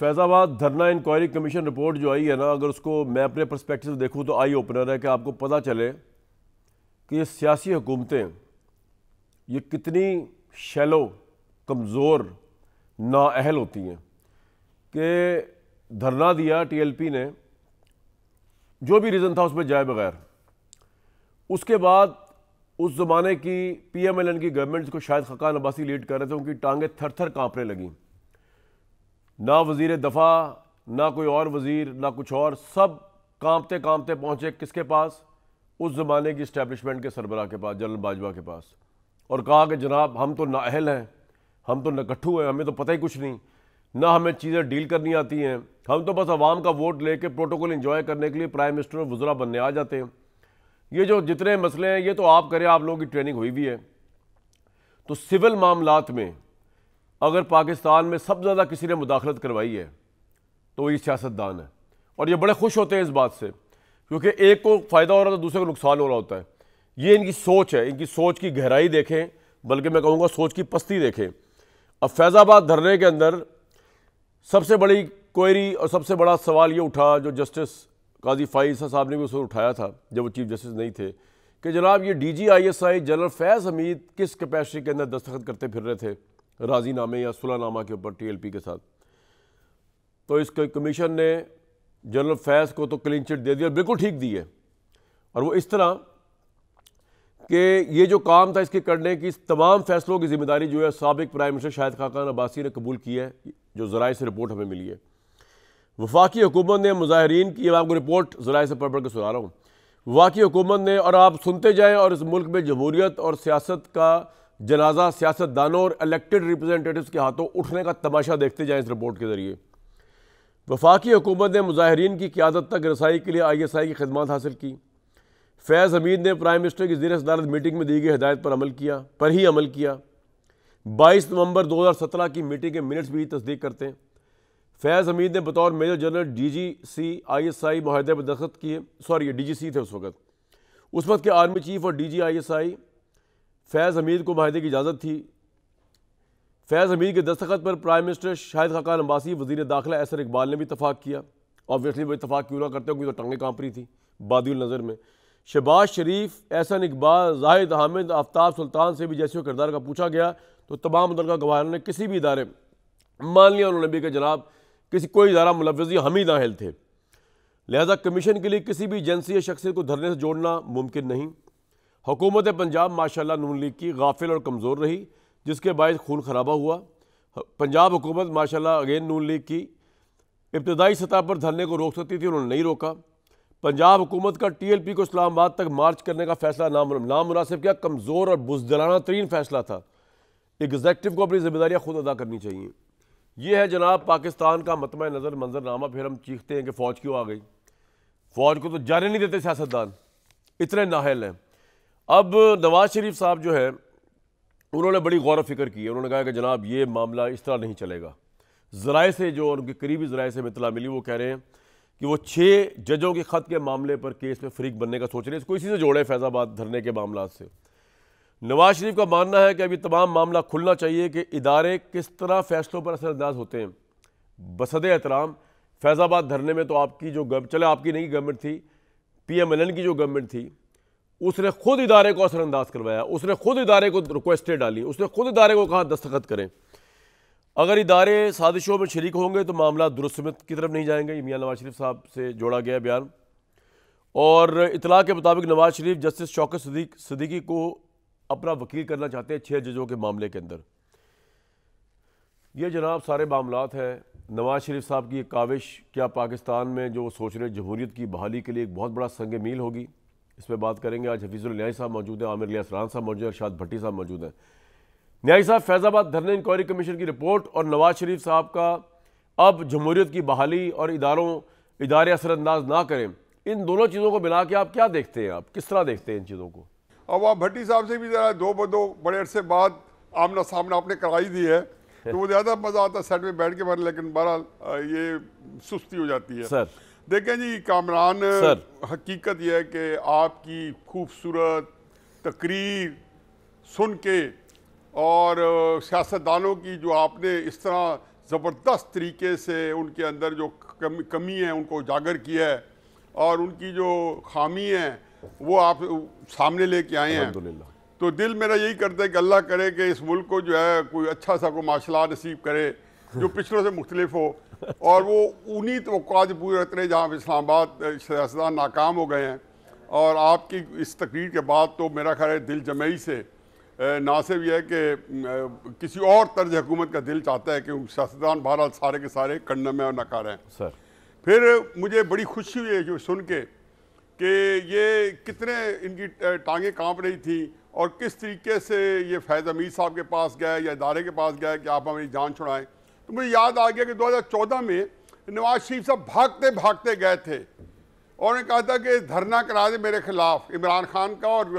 फैज़ाबाद धरना inquiry commission report जो आई है ना अगर उसको मैं अपने परस्पेक्टिव से देखूँ तो आई ओपनर है कि आपको पता चले कि ये सियासी हुकूमतें ये कितनी शैलो कमज़ोर नाअहल होती हैं कि धरना दिया टीएलपी ने जो भी रीज़न था उसमें जाए बगैर उसके बाद उस ज़माने की पीएमएलएन की गवर्नमेंट्स को शायद खकान अब्बासी लीड कर रहे थे उनकी टांगें थर थर काँपने लगीं ना वज़ीर दफ़ा ना कोई और वज़ीर ना कुछ और सब कांपते कांपते पहुँचे किसके पास उस ज़माने की इस्टेबलिशमेंट के सरबरा के पास जनरल बाजवा के पास और कहा कि जनाब हम तो नाअहल हैं हम तो नकट्ठू हैं हमें तो पता ही कुछ नहीं ना हमें चीज़ें डील करनी आती हैं हम तो बस आवाम का वोट लेके प्रोटोकॉल इंजॉय करने के लिए प्राइम मिनिस्टर और वज़रा बनने आ जाते हैं ये जो जितने मसले हैं ये तो आप करें आप लोगों की ट्रेनिंग हुई भी है तो सिविल मामलात में अगर पाकिस्तान में सब ज़्यादा किसी ने मुदाखलत करवाई है तो ये सियासतदान है और ये बड़े खुश होते हैं इस बात से क्योंकि एक को फ़ायदा हो रहा होता है दूसरे को नुकसान हो रहा होता है ये इनकी सोच है इनकी सोच की गहराई देखें बल्कि मैं कहूँगा सोच की पस्ती देखें अब फैज़ाबाद धरने के अंदर सबसे बड़ी क्वेरी और सबसे बड़ा सवाल ये उठा जो जस्टिस काजी फाइसा साहब ने भी उसमें उठाया था जब वो चीफ जस्टिस नहीं थे कि जनाब ये D G I S I general Faiz Hameed किस कैपेसिटी के अंदर दस्तखत करते फिर रहे थे राजीनामे या सुलहनामा के ऊपर टीएलपी के साथ तो इस कमीशन ने जनरल फैज को तो क्लीन चिट दे दी और बिल्कुल ठीक दी है और वो इस तरह कि ये जो काम था इसके करने की इस तमाम फैसलों की जिम्मेदारी जो है सबक प्राइम मिनिस्टर शाहिद खाकान अब्बासी ने कबूल की है जो ज़राए से रिपोर्ट हमें मिली है वफाकी हुकूमत ने मुजाहरीन की मैं आपको रिपोर्ट ज़राए से पढ़ पढ़ के सुना रहा हूँ वफाकी हुकूमत ने और आप सुनते जाएँ और इस मुल्क में जमहूरीत और सियासत का जनाजा सियासतदानों और इलेक्टेड रिप्रेजेंटेटिव्स के हाथों उठने का तमाशा देखते जाएँ इस रिपोर्ट के ज़रिए वफाकी हुकूमत ने मुजाहरीन की क्यादत तक रसाई के लिए आई एस आई की खदमात हासिल की फैज़ हमीद ने प्राइम मिनिस्टर की जीर सदारत मीटिंग में दी गई हदायत पर अमल किया पर ही अमल किया बाईस नवंबर सत्रह की मीटिंग के मिनट्स भी तस्दीक करते हैं फैज़ हमीद ने बतौर major general D G C I S I माहदे पर दस्खत किए सॉरी डी जी सी थे उस वक्त उस वक्त के आर्मी चीफ और D G I S I Faiz Hameed को माहे की इजाज़त थी फैज़ हमीद के दस्तखत पर प्राइम मिनिस्टर शाहिद खाकान अब्बासी वजीर दाखिला एसर इकबाल ने भी इतफाक़ किया ऑब्वियसली वो इतफाक़ क्यों ना करते क्योंकि तो टांगें कांप रही थी बादल नज़र में शहबाज शरीफ एहसन इकबाल जाहिद हामिद आफ्ताब सुल्तान से भी जैसे किरदार का पूछा गया तो तमाम मुतल गवाहों ने किसी भी इदारे मान लिया उन्होंने भी कि जनाब किसी कोई इदारा मुलवज या हम ही थे लिहाजा कमीशन के लिए किसी भी एजेंसी या शख्सियत को धरने से जोड़ना मुमकिन नहीं हुकूमत पंजाब माशाल्लाह नून लीग की गाफिल और कमज़ोर रही जिसके बायस खून खराबा हुआ पंजाब हुकूमत माशाल्लाह अगेन नून लीग की इब्तदाई सतह पर धरने को रोक सकती थी उन्होंने नहीं रोका पंजाब हुकूमत का टी एल पी को इस्लामाबाद तक मार्च करने का फैसला नाम नामनासिब क्या कमज़ोर और बुजदलाना तरीन फैसला था एग्जेक्टिव को अपनी जिम्मेदारियाँ खुद अदा करनी चाहिए यह है जनाब पाकिस्तान का मतम नज़र मंजरनामा फिर हम चीखते हैं कि फ़ौज क्यों आ गई फ़ौज को तो जाने नहीं देते सियासतदान इतने नाहल हैं अब नवाज शरीफ साहब जो है उन्होंने बड़ी गौर फिक्र की उन्होंने कहा कि जनाब ये मामला इस तरह नहीं चलेगा ज़राए से जो उनके करीबी ज़राए से इतला मिली वो कह रहे हैं कि वो छः जजों के ख़त के मामले पर केस में फ्रीक बनने का सोच रहे हैं इसको इसी से जोड़े फैज़ाबाद धरने के मामला से नवाज शरीफ का मानना है कि अभी तमाम मामला खुलना चाहिए कि इदारे किस तरह फैसलों पर असरअंदाज होते हैं बसद एहतराम फैज़ाबाद धरने में तो आपकी जो गव चले आपकी नई गवर्नमेंट थी पी एम एल एन की जो गवर्नमेंट थी उसने खुद इदारे को असरअंदाज करवाया उसने खुद इदारे को रिक्वेस्टें डाली उसने खुद इदारे को कहा दस्तखत करें अगर इदारे साजिशों में शरीक होंगे तो मामला दुरुस्त की तरफ नहीं जाएंगे मियाँ नवाज शरीफ साहब से जोड़ा गया बयान और इतला के मुताबिक नवाज शरीफ जस्टिस शौकत सदीक सदीकी को अपना वकील करना चाहते हैं छः जजों के मामले के अंदर ये जनाब सारे मामला हैं नवाज शरीफ साहब की एक काविश क्या पाकिस्तान में जो सोच रहे जमहूरीत की बहाली के लिए एक बहुत बड़ा संग मील होगी इस पर बात करेंगे आज हफीज़ुल न्याय साहब मौजूद हैं आमिर लिया सरान साहब मौजूद हैं अरशाद भट्टी साहब मौजूद हैं न्याय साहब फैज़ाबाद धरने इंक्वायरी कमीशन की रिपोर्ट और नवाज शरीफ साहब का अब जमहूरीत की बहाली और इदारों इदारे असरअंदाज ना करें इन दोनों चीज़ों को मिला के आप क्या देखते हैं आप किस तरह देखते हैं इन चीज़ों को अब आप भट्टी साहब से भी ज़रा दो बदो बड़े अरसे बाद आमना सामना आपने कराई दी है तो वो ज़्यादा मज़ा आता है सेट में बैठ के भर लेकिन बहरहाल ये सुस्ती हो जाती है सर देखें जी कामरान हकीकत यह है कि आपकी खूबसूरत तकरीर सुन के और सियासतदानों की जो आपने इस तरह ज़बरदस्त तरीके से उनके अंदर जो कमी कमी है उनको उजागर किया है और उनकी जो खामी है वो आप सामने लेके आए हैं तो दिल मेरा यही करता है कि अल्लाह करे कि इस मुल्क को जो है कोई अच्छा सा कोई माशला नसीब करे जो पिछड़ों से मुख्तलिफ हो और वो उन्हीं तो पूरे रहते हैं जहाँ इस्लामाबाद सियासदान नाकाम हो गए हैं और आपकी इस तकरीर के बाद तो मेरा ख्याल है दिल जमई से ना सिर्फ यह कि किसी और तर्ज हुकूमत का दिल चाहता है कि सियासतदान बहरहाल सारे के सारे कन्न में और नकार हैं सर फिर मुझे बड़ी खुशी हुई जो सुन के कि ये कितने इनकी टांगें कांप रही थी और किस तरीके से ये फैज़ अमीर साहब के पास गए या इदारे के पास गए कि आप हमारी जान छुड़ाएं तो मुझे याद आ गया कि 2014 में नवाज शरीफ साहब भागते भागते गए थे और उन्होंने कहा था कि धरना करा दे मेरे खिलाफ इमरान खान का और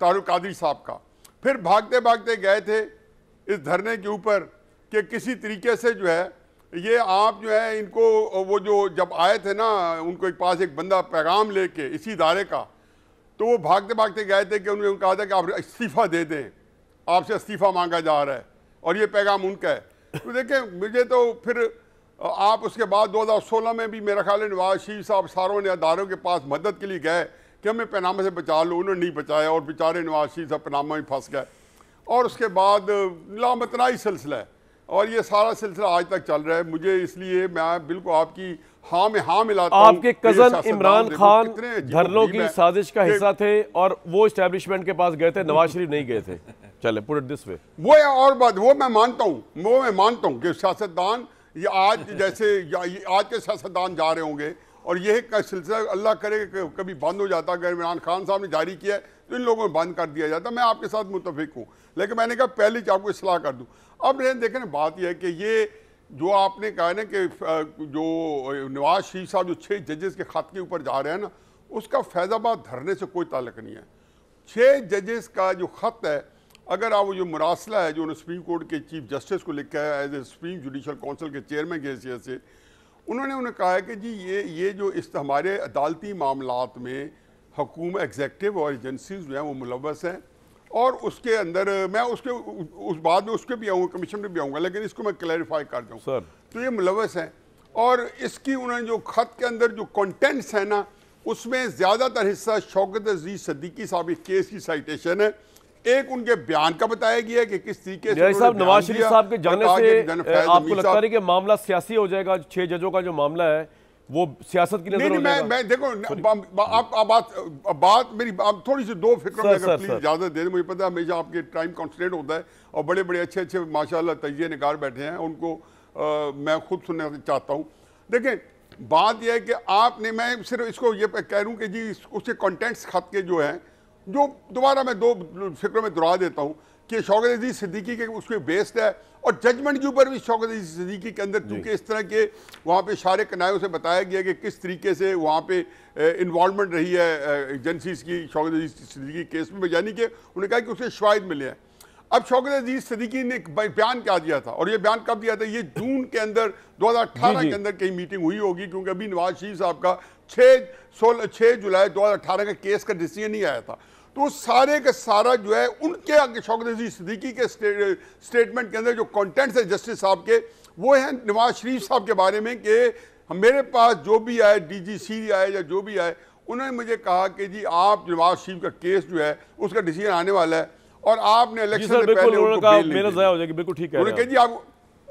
तारुक कादरी साहब का फिर भागते भागते गए थे इस धरने के ऊपर कि किसी तरीके से जो है ये आप जो है इनको वो जो जब आए थे ना उनको एक पास एक बंदा पैगाम लेके इसी इदारे का तो वो भागते भागते गए थे कि उन्होंने कहा था कि आप इस्तीफ़ा दे दें आपसे इस्तीफ़ा मांगा जा रहा है और ये पैगाम उनका है तो देखें मुझे तो फिर आप उसके बाद 2016 में भी मेरा ख्याल है नवाज शरीफ साहब सारों ने अदारों के पास मदद के लिए गए कि हमें पैनामा से बचा लो उन्होंने नहीं बचाया और बेचारे नवाज शरीफ साहब पैनामा में फंस गए और उसके बाद लामतनाई सिलसिला है और ये सारा सिलसिला आज तक चल रहा है मुझे इसलिए मैं बिल्कुल आपकी हाँ में हाँ मिलाता आपके कजन इमरान खान धरलों की साजिश का हिस्सा थे और वो स्टैब्लिशमेंट के पास गए थे नवाज शरीफ नहीं गए थे चले पुट दिस वे वो और बात वो मैं मानता हूँ वो मैं मानता हूँ कि सियासतदान ये आज जैसे ये आज के सियासतदान जा रहे होंगे और यह सिलसिला अल्लाह करे कभी बंद हो जाता अगर इमरान खान साहब ने जारी किया है तो इन लोगों में बंद कर दिया जाता मैं आपके साथ मुतफिक हूँ लेकिन मैंने कहा पहले आपको इसलाह कर दूँ अब नहीं देखें बात यह है कि ये जो आपने कहा ना कि जो नवाज शरीफ साहब जो छः जजेस के खत के ऊपर जा रहे हैं ना उसका फैज़ाबाद धरने से कोई ताल्लक नहीं है छः जजेस का जो ख़त है अगर आप वो जो मरासला है जो उन्होंने सुप्रीम कोर्ट के चीफ जस्टिस को लिखा है as a supreme judicial council के चेयरमैन की हैसियत से उन्होंने उन्हें कहा है कि जी ये ये जो इस हमारे अदालती मामला में हकूम एग्जेक्टिव और एजेंसीज जो हैं वो मुलवस हैं और उसके अंदर मैं उसके उस बाद में उसके भी आऊँगा कमीशन में भी आऊँगा लेकिन इसको मैं क्लैरिफाई कर दूँ सर तो ये मुलवस है और इसकी उन्होंने जो ख़त के अंदर जो कंटेंट्स है ना उसमें ज़्यादातर हिस्सा शौकत अजीज सदीकी साहब केस की साइटेशन है एक उनके बयान का बताया गया कि किस तरीके से साहब नवाज शरीफ साहब के जाने से आपको लगता है कि मामला सियासी हो जाएगा छह जजों का जो मामला है वो सियासत की नजर नहीं, मैं, मैं देखो आप बात बात मेरी आप थोड़ी सी दो फिक्र में अगर प्लीज इजाजत दे मुझे पता है हमेशा आपके टाइम कॉन्सटेंट होता है और बड़े बड़े अच्छे अच्छे माशाल्लाह तजिए निकार बैठे हैं उनको आ, मैं खुद सुनना चाहता हूँ देखें बात यह है कि आपने मैं सिर्फ इसको ये कह रहा हूँ कि जी उसके कॉन्टेंट्स खत के जो हैं जो दोबारा मैं दो फिक्रों में दोहरा देता हूँ कि शौकत अजीज सिद्दीकी के उसके बेस्ड है और जजमेंट के ऊपर भी शौकत अजीज सिद्दीकी के अंदर चूँकि इस तरह के वहाँ पे शारे कनायों से बताया गया कि किस तरीके से वहाँ पे इन्वॉलमेंट रही है एजेंसीज की शौकत अजीज सिद्दीकी केस में यानी कि उन्होंने कहा कि उसे शवाद मिले हैं अब शौकत अजीज सिद्दीकी ने बयान क्या दिया था और ये बयान कब दिया था ये जून के अंदर अठारह के अंदर कहीं मीटिंग हुई होगी क्योंकि अभी नवाज शरीफ साहब का छः सोलह छः जुलाई 2018 का केस का डिसीजन नहीं आया था तो सारे का सारा जो है उनके शौकत सिद्दीकी के स्टेटमेंट के अंदर जो कंटेंट्स है जस्टिस साहब के वो है नवाज शरीफ साहब के बारे में कि मेरे पास जो भी आए डीजीसी आए या जो भी आए उन्होंने मुझे कहा कि जी आप नवाज शरीफ का केस जो है उसका डिसीजन आने वाला है और आपने इलेक्शन से पहले उनको बिल्कुल ठीक है उन्होंने जी आप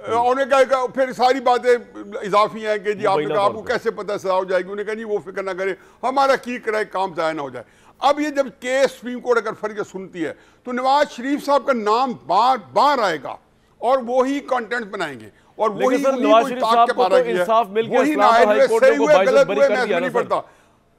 उन्होंने कहा फिर सारी बातें इजाफी हैं कि जी आपने कहा आपको कैसे पता सजा हो जाएगी उन्होंने कहा जी वो फिक्र ना करें हमारा की कराए काम ज़ाया ना हो जाए अब ये जब केस सुप्रीम कोर्ट अगर फर्ज सुनती है तो नवाज शरीफ साहब का नाम बार बार आएगा और वो ही कंटेंट बनाएंगे और वो ही नवाज शरीफ को तो नहीं पड़ता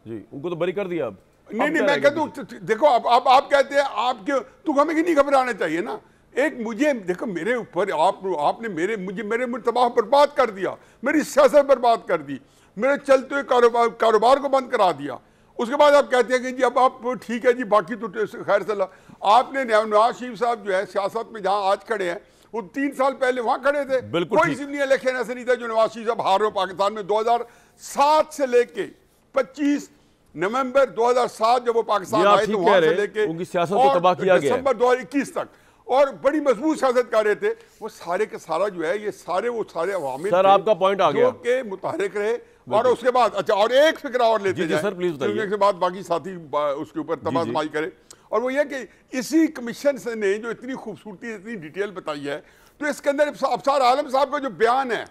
जी उनको तो बरी कर दिया अब नहीं नहीं मैं कहता हूँ देखो अब आप आप कहते हैं आपके तुम हमें कि नहीं घबराना चाहिए ना एक मुझे देखो मेरे ऊपर आप आपने मेरे मुझे मेरे तबाह बर्बाद कर दिया मेरी सियासत बर्बाद कर दी मेरे चलते हुए कारोबार कारोबार को बंद करा दिया उसके बाद आप कहते हैं कि जी अब आप ठीक है जी बाकी तो, तो खैर सलाह आपने नवाज शरीफ साहब जो है सियासत में जहां आज खड़े हैं वो तीन साल पहले वहां खड़े थे कोई जिमनी इलेक्शन ऐसे नहीं था जो नवाज शरीफ साहब हार रहे पाकिस्तान में 2007 से लेके 25 नवंबर 2007 जब वो पाकिस्तान आए तो वहां से लेके उनकी सियासत को तबाह किया गया दिसंबर 2021 तक और बड़ी मजबूत सियासत कर रहे थे वो सारे का सारा जो है ये सारे वो सारे अवामी सर आपका पॉइंट आ गया जो के मुतहरक रहे और उसके बाद अच्छा और एक फिक्र और लेते जी, सर प्लीज उसके बाद बाकी साथी उसके ऊपर तबादमाई करे और वो ये कि इसी कमीशन से ने जो इतनी खूबसूरती इतनी डिटेल बताई है तो इसके अंदर अफसार आलम साहब का जो बयान है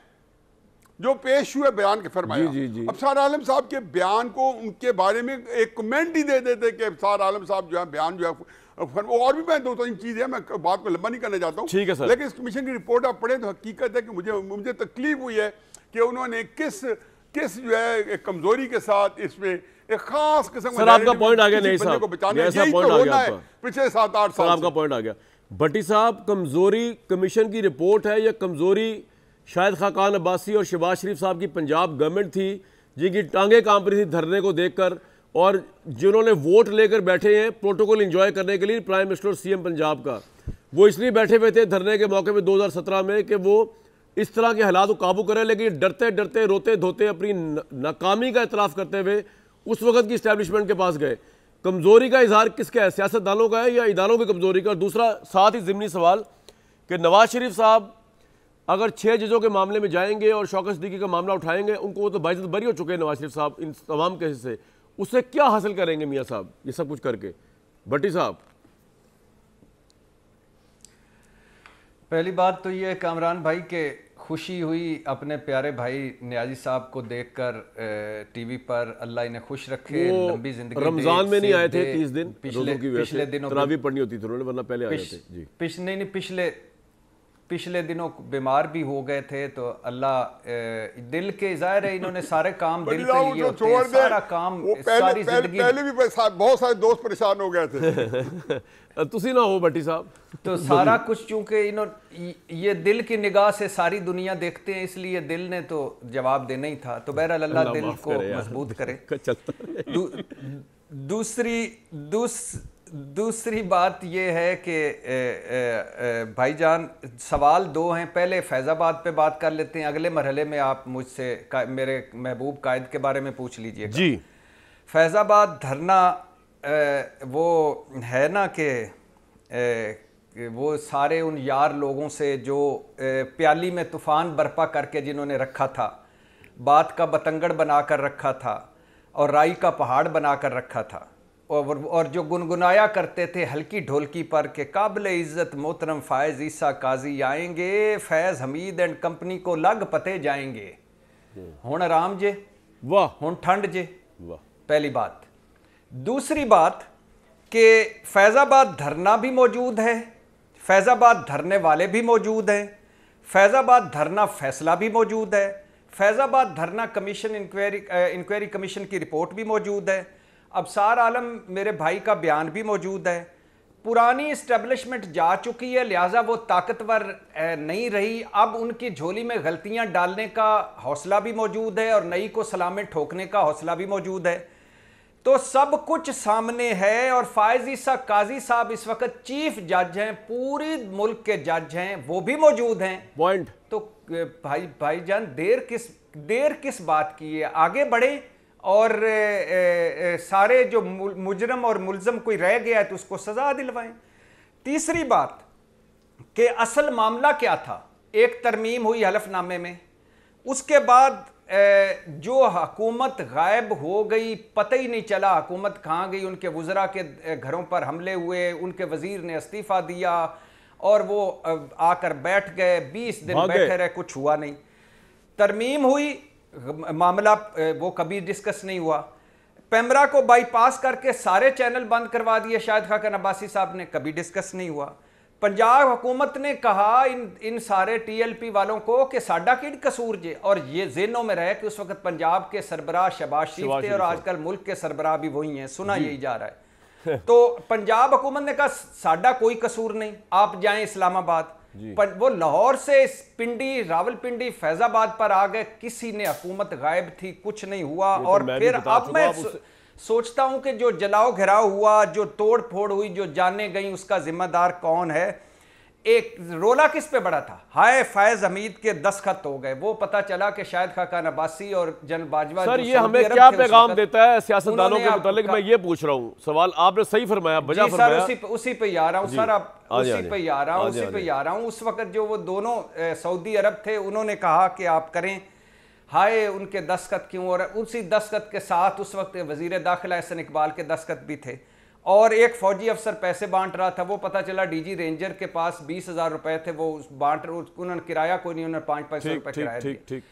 जो पेश हुए बयान के फरमाया अफसार आलम साहब के बयान को उनके बारे में एक कमेंट ही दे देते कि अफसार आलम साहब जो है बयान जो है वो और भी मैं दो तीन चीजें मैं बात को लंबा नहीं करना चाहता हूँ लेकिन इस कमीशन की रिपोर्ट आप पढ़े तो हकीकत है कि मुझे मुझे तकलीफ हुई है कि उन्होंने किस किस जो है एक कमजोरी के साथ इसमें एक खास किस्म सर आपका पॉइंट आ गया नहीं साहब ऐसा पॉइंट तो आ गया पिछले सात आठ साल आपका पॉइंट आ गया भट्टी साहब कमजोरी कमीशन की रिपोर्ट है या कमजोरी शायद खाकान अब्बासी और शबाज शरीफ साहब की पंजाब गवर्नमेंट थी जिनकी टांगे काम पर थी धरने को देखकर और जिन्होंने वोट लेकर बैठे हैं प्रोटोकॉल इंजॉय करने के लिए प्राइम मिनिस्टर सीएम पंजाब का वो इसलिए बैठे हुए थे धरने के मौके पे 2017 में कि वो इस तरह के हालात को काबू करें लेकिन डरते डरते रोते धोते अपनी नाकामी का इतराफ़ करते हुए उस वक्त की इस्टेबलिशमेंट के पास गए कमज़ोरी का इजहार किसका है सियासतदानों का है या इदारों की कमज़ोरी का और दूसरा साथ ही ज़मनी सवाल कि नवाज शरीफ साहब अगर छः जजों के मामले में जाएंगे और शौकत सदीकी का मामला उठाएंगे उनको वो तो बाइज बरी हो चुके हैं नवाज शरीफ साहब इन तमाम केसेस से उससे क्या हासिल करेंगे मियाँ साहब ये सब कुछ करके भट्टी साहब पहली बात तो ये कामरान भाई के खुशी हुई अपने प्यारे भाई न्याजी साहब को देखकर टीवी पर अल्लाह इन्हें खुश रखे लंबी जिंदगी रमजान में नहीं आए थे दिन पिछले पिछले दिनों होती थी वरना पहले आए थे जी पिछले नहीं पिछले पिछले दिनों बीमार भी हो गए थे तो अल्लाह दिल के जाहिर है इन्होंने सारे काम दिल के लिए होते हैं सारा काम सारी जिंदगी पहले भी बहुत सारे दोस्त परेशान हो गए थे तुसी ना हो बटी साहब तो सारा कुछ चूंकि इन्होंने ये दिल की निगाह से सारी दुनिया देखते हैं इसलिए दिल ने तो जवाब देना ही था तो बहरहाल अल्लाह दिल को मजबूत करे दूसरी दूस दूसरी बात यह है कि भाईजान सवाल दो हैं पहले फैज़ाबाद पे बात कर लेते हैं अगले मरहले में आप मुझसे मेरे महबूब कायद के बारे में पूछ लीजिए जी फैज़ाबाद धरना आ, वो है ना कि वो सारे उन यार लोगों से जो आ, प्याली में तूफ़ान बर्पा करके जिन्होंने रखा था बात का बतंगड़ बना कर रखा था और राई का पहाड़ बना कर रखा था और और जो गुनगुनाया करते थे हल्की ढोलकी पर के काबिल इज़्ज़त मोहतरम फ़ायज़ ईसा काजी आएंगे फैज़ हमीद एंड कंपनी को लग पते जाएंगे हूँ आराम जे वाह हूँ ठंड जे वाह पहली बात दूसरी बात कि फैज़ाबाद धरना भी मौजूद है फैज़ाबाद धरने वाले भी मौजूद हैं फैज़ाबाद धरना फैसला भी मौजूद है फैज़ाबाद धरना कमीशन इंक्वायरी इंक्वायरी कमीशन की रिपोर्ट भी मौजूद है अबसार आलम मेरे भाई का बयान भी मौजूद है पुरानी इस्टेब्लिशमेंट जा चुकी है लिहाजा वो ताकतवर नहीं रही अब उनकी झोली में गलतियां डालने का हौसला भी मौजूद है और नई को सलामें ठोकने का हौसला भी मौजूद है तो सब कुछ सामने है और फायज ईसा काजी साहब इस वक्त चीफ जज हैं पूरी मुल्क के जज हैं वो भी मौजूद हैं पॉइंट तो भाई भाईजान देर किस देर किस बात की है आगे बढ़े और ए, ए, सारे जो मुजरम और मुलजम कोई रह गया है तो उसको सजा दिलवाएं तीसरी बात कि असल मामला क्या था एक तरमीम हुई हलफनामे में उसके बाद ए, जो हकूमत गायब हो गई पता ही नहीं चला हकूमत कहाँ गई उनके वज़रा के घरों पर हमले हुए उनके वज़ीर ने इस्तीफ़ा दिया और वो आकर बैठ गए बीस दिन बैठे रहे कुछ हुआ नहीं तरमीम हुई मामला वो कभी डिस्कस नहीं हुआ पैमरा को बाईपास करके सारे चैनल बंद करवा दिए शायद खाकन अब्बासी साहब ने कभी डिस्कस नहीं हुआ पंजाब हुकूमत ने कहा इन इन सारे टीएलपी वालों को कि साडा किड कसूर जे और ये जेनों में रहे कि उस वक्त पंजाब के सरबराह शबाज शरीफ थे और आजकल मुल्क के सरबराह भी वही हैं सुना यही जा रहा है तो पंजाब हुकूमत ने कहा साडा कोई कसूर नहीं आप जाएं इस्लामाबाद वो लाहौर से पिंडी रावलपिंडी फैजाबाद पर आ गए किसी ने हुकूमत गायब थी कुछ नहीं हुआ तो और तो फिर अब मैं सोचता हूं कि जो जलाओ घिराव हुआ जो तोड़ फोड़ हुई जो जाने गई उसका जिम्मेदार कौन है एक रोला किस पे बड़ा था हाय फैज हमीद के दस खत हो गए वो पता चला कि शायद खाकान अब्बासी और जन बाजवा सर ये हमें क्या पैगाम देता है सियासतदानों के मुतालिक मैं ये पूछ रहा हूँ सवाल आपने सही फरमाया बजा फरमाया उसी पे, उसी पे आ रहा हूँ सर आप उसी पे आ रहा हूँ उसी पे आ रहा हूँ उस वक्त जो वो दोनों सऊदी अरब थे उन्होंने कहा कि आप करें हाय उनके दस्खत क्यों और उसी दस्खत के साथ उस वक्त वजीर दाखिला एहसन इकबाल के दस्खत भी थे और एक फौजी अफसर पैसे बांट रहा था वो पता चला डीजी रेंजर के पास बीस हजार रुपए थे वो बांट उन्होंने किराया कोई नहीं उन्होंने पांच पांच सौ रुपए किराया ठीक ठीक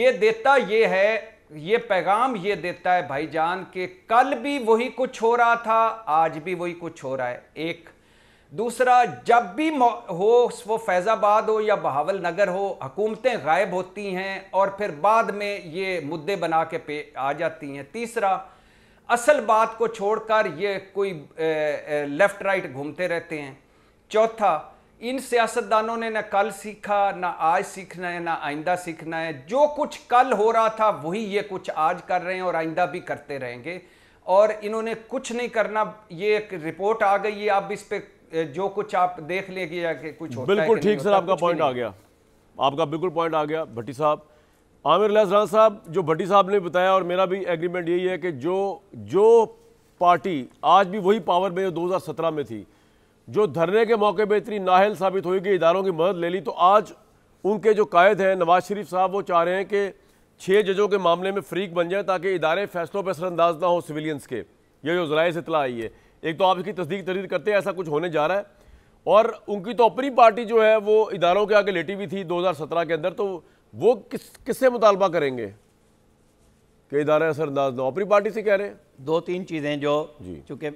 ये देता ये है ये पैगाम ये देता है भाईजान के कल भी वही कुछ हो रहा था आज भी वही कुछ हो रहा है एक दूसरा जब भी हो वो फैज़ाबाद हो या बहावल नगर हो हकूमतें गायब होती हैं और फिर बाद में ये मुद्दे बना के पे आ जाती हैं तीसरा असल बात को छोड़कर ये कोई ए, ए, लेफ्ट राइट घूमते रहते हैं चौथा इन सियासतदानों ने ना कल सीखा ना आज सीखना है ना आइंदा सीखना है जो कुछ कल हो रहा था वही ये कुछ आज कर रहे हैं और आइंदा भी करते रहेंगे और इन्होंने कुछ नहीं करना ये एक रिपोर्ट आ गई है आप इस पर जो कुछ आप देख लेंगे या कुछ बिल्कुल ठीक सर आपका पॉइंट आ गया आपका बिल्कुल पॉइंट आ गया भट्टी साहब आमिर लियाज राना साहब जो भट्टी साहब ने बताया और मेरा भी एग्रीमेंट यही है कि जो जो पार्टी आज भी वही पावर में जो 2017 में थी जो धरने के मौके पर इतनी नाहल साबित हुई कि इदारों की मदद ले ली तो आज उनके जो कायद हैं नवाज शरीफ साहब वो चाह रहे हैं कि छः जजों के मामले में फ्रीक बन जाए ताकि इदारे फैसलों पर असरअंदाज ना हो सिविलियंस के ये जो जराए से इतला आई है एक तो आप इसकी तस्दीक तरीद करते हैं ऐसा कुछ होने जा रहा है और उनकी तो अपनी पार्टी जो है वो इदारों के आगे लेटी हुई थी 2017 के अंदर तो वो किस किससे मुतालबा करेंगे कि इदारा असरअंदाज ना अपनी पार्टी से कह रहे हैं दो तीन चीज़ें जो चूँकि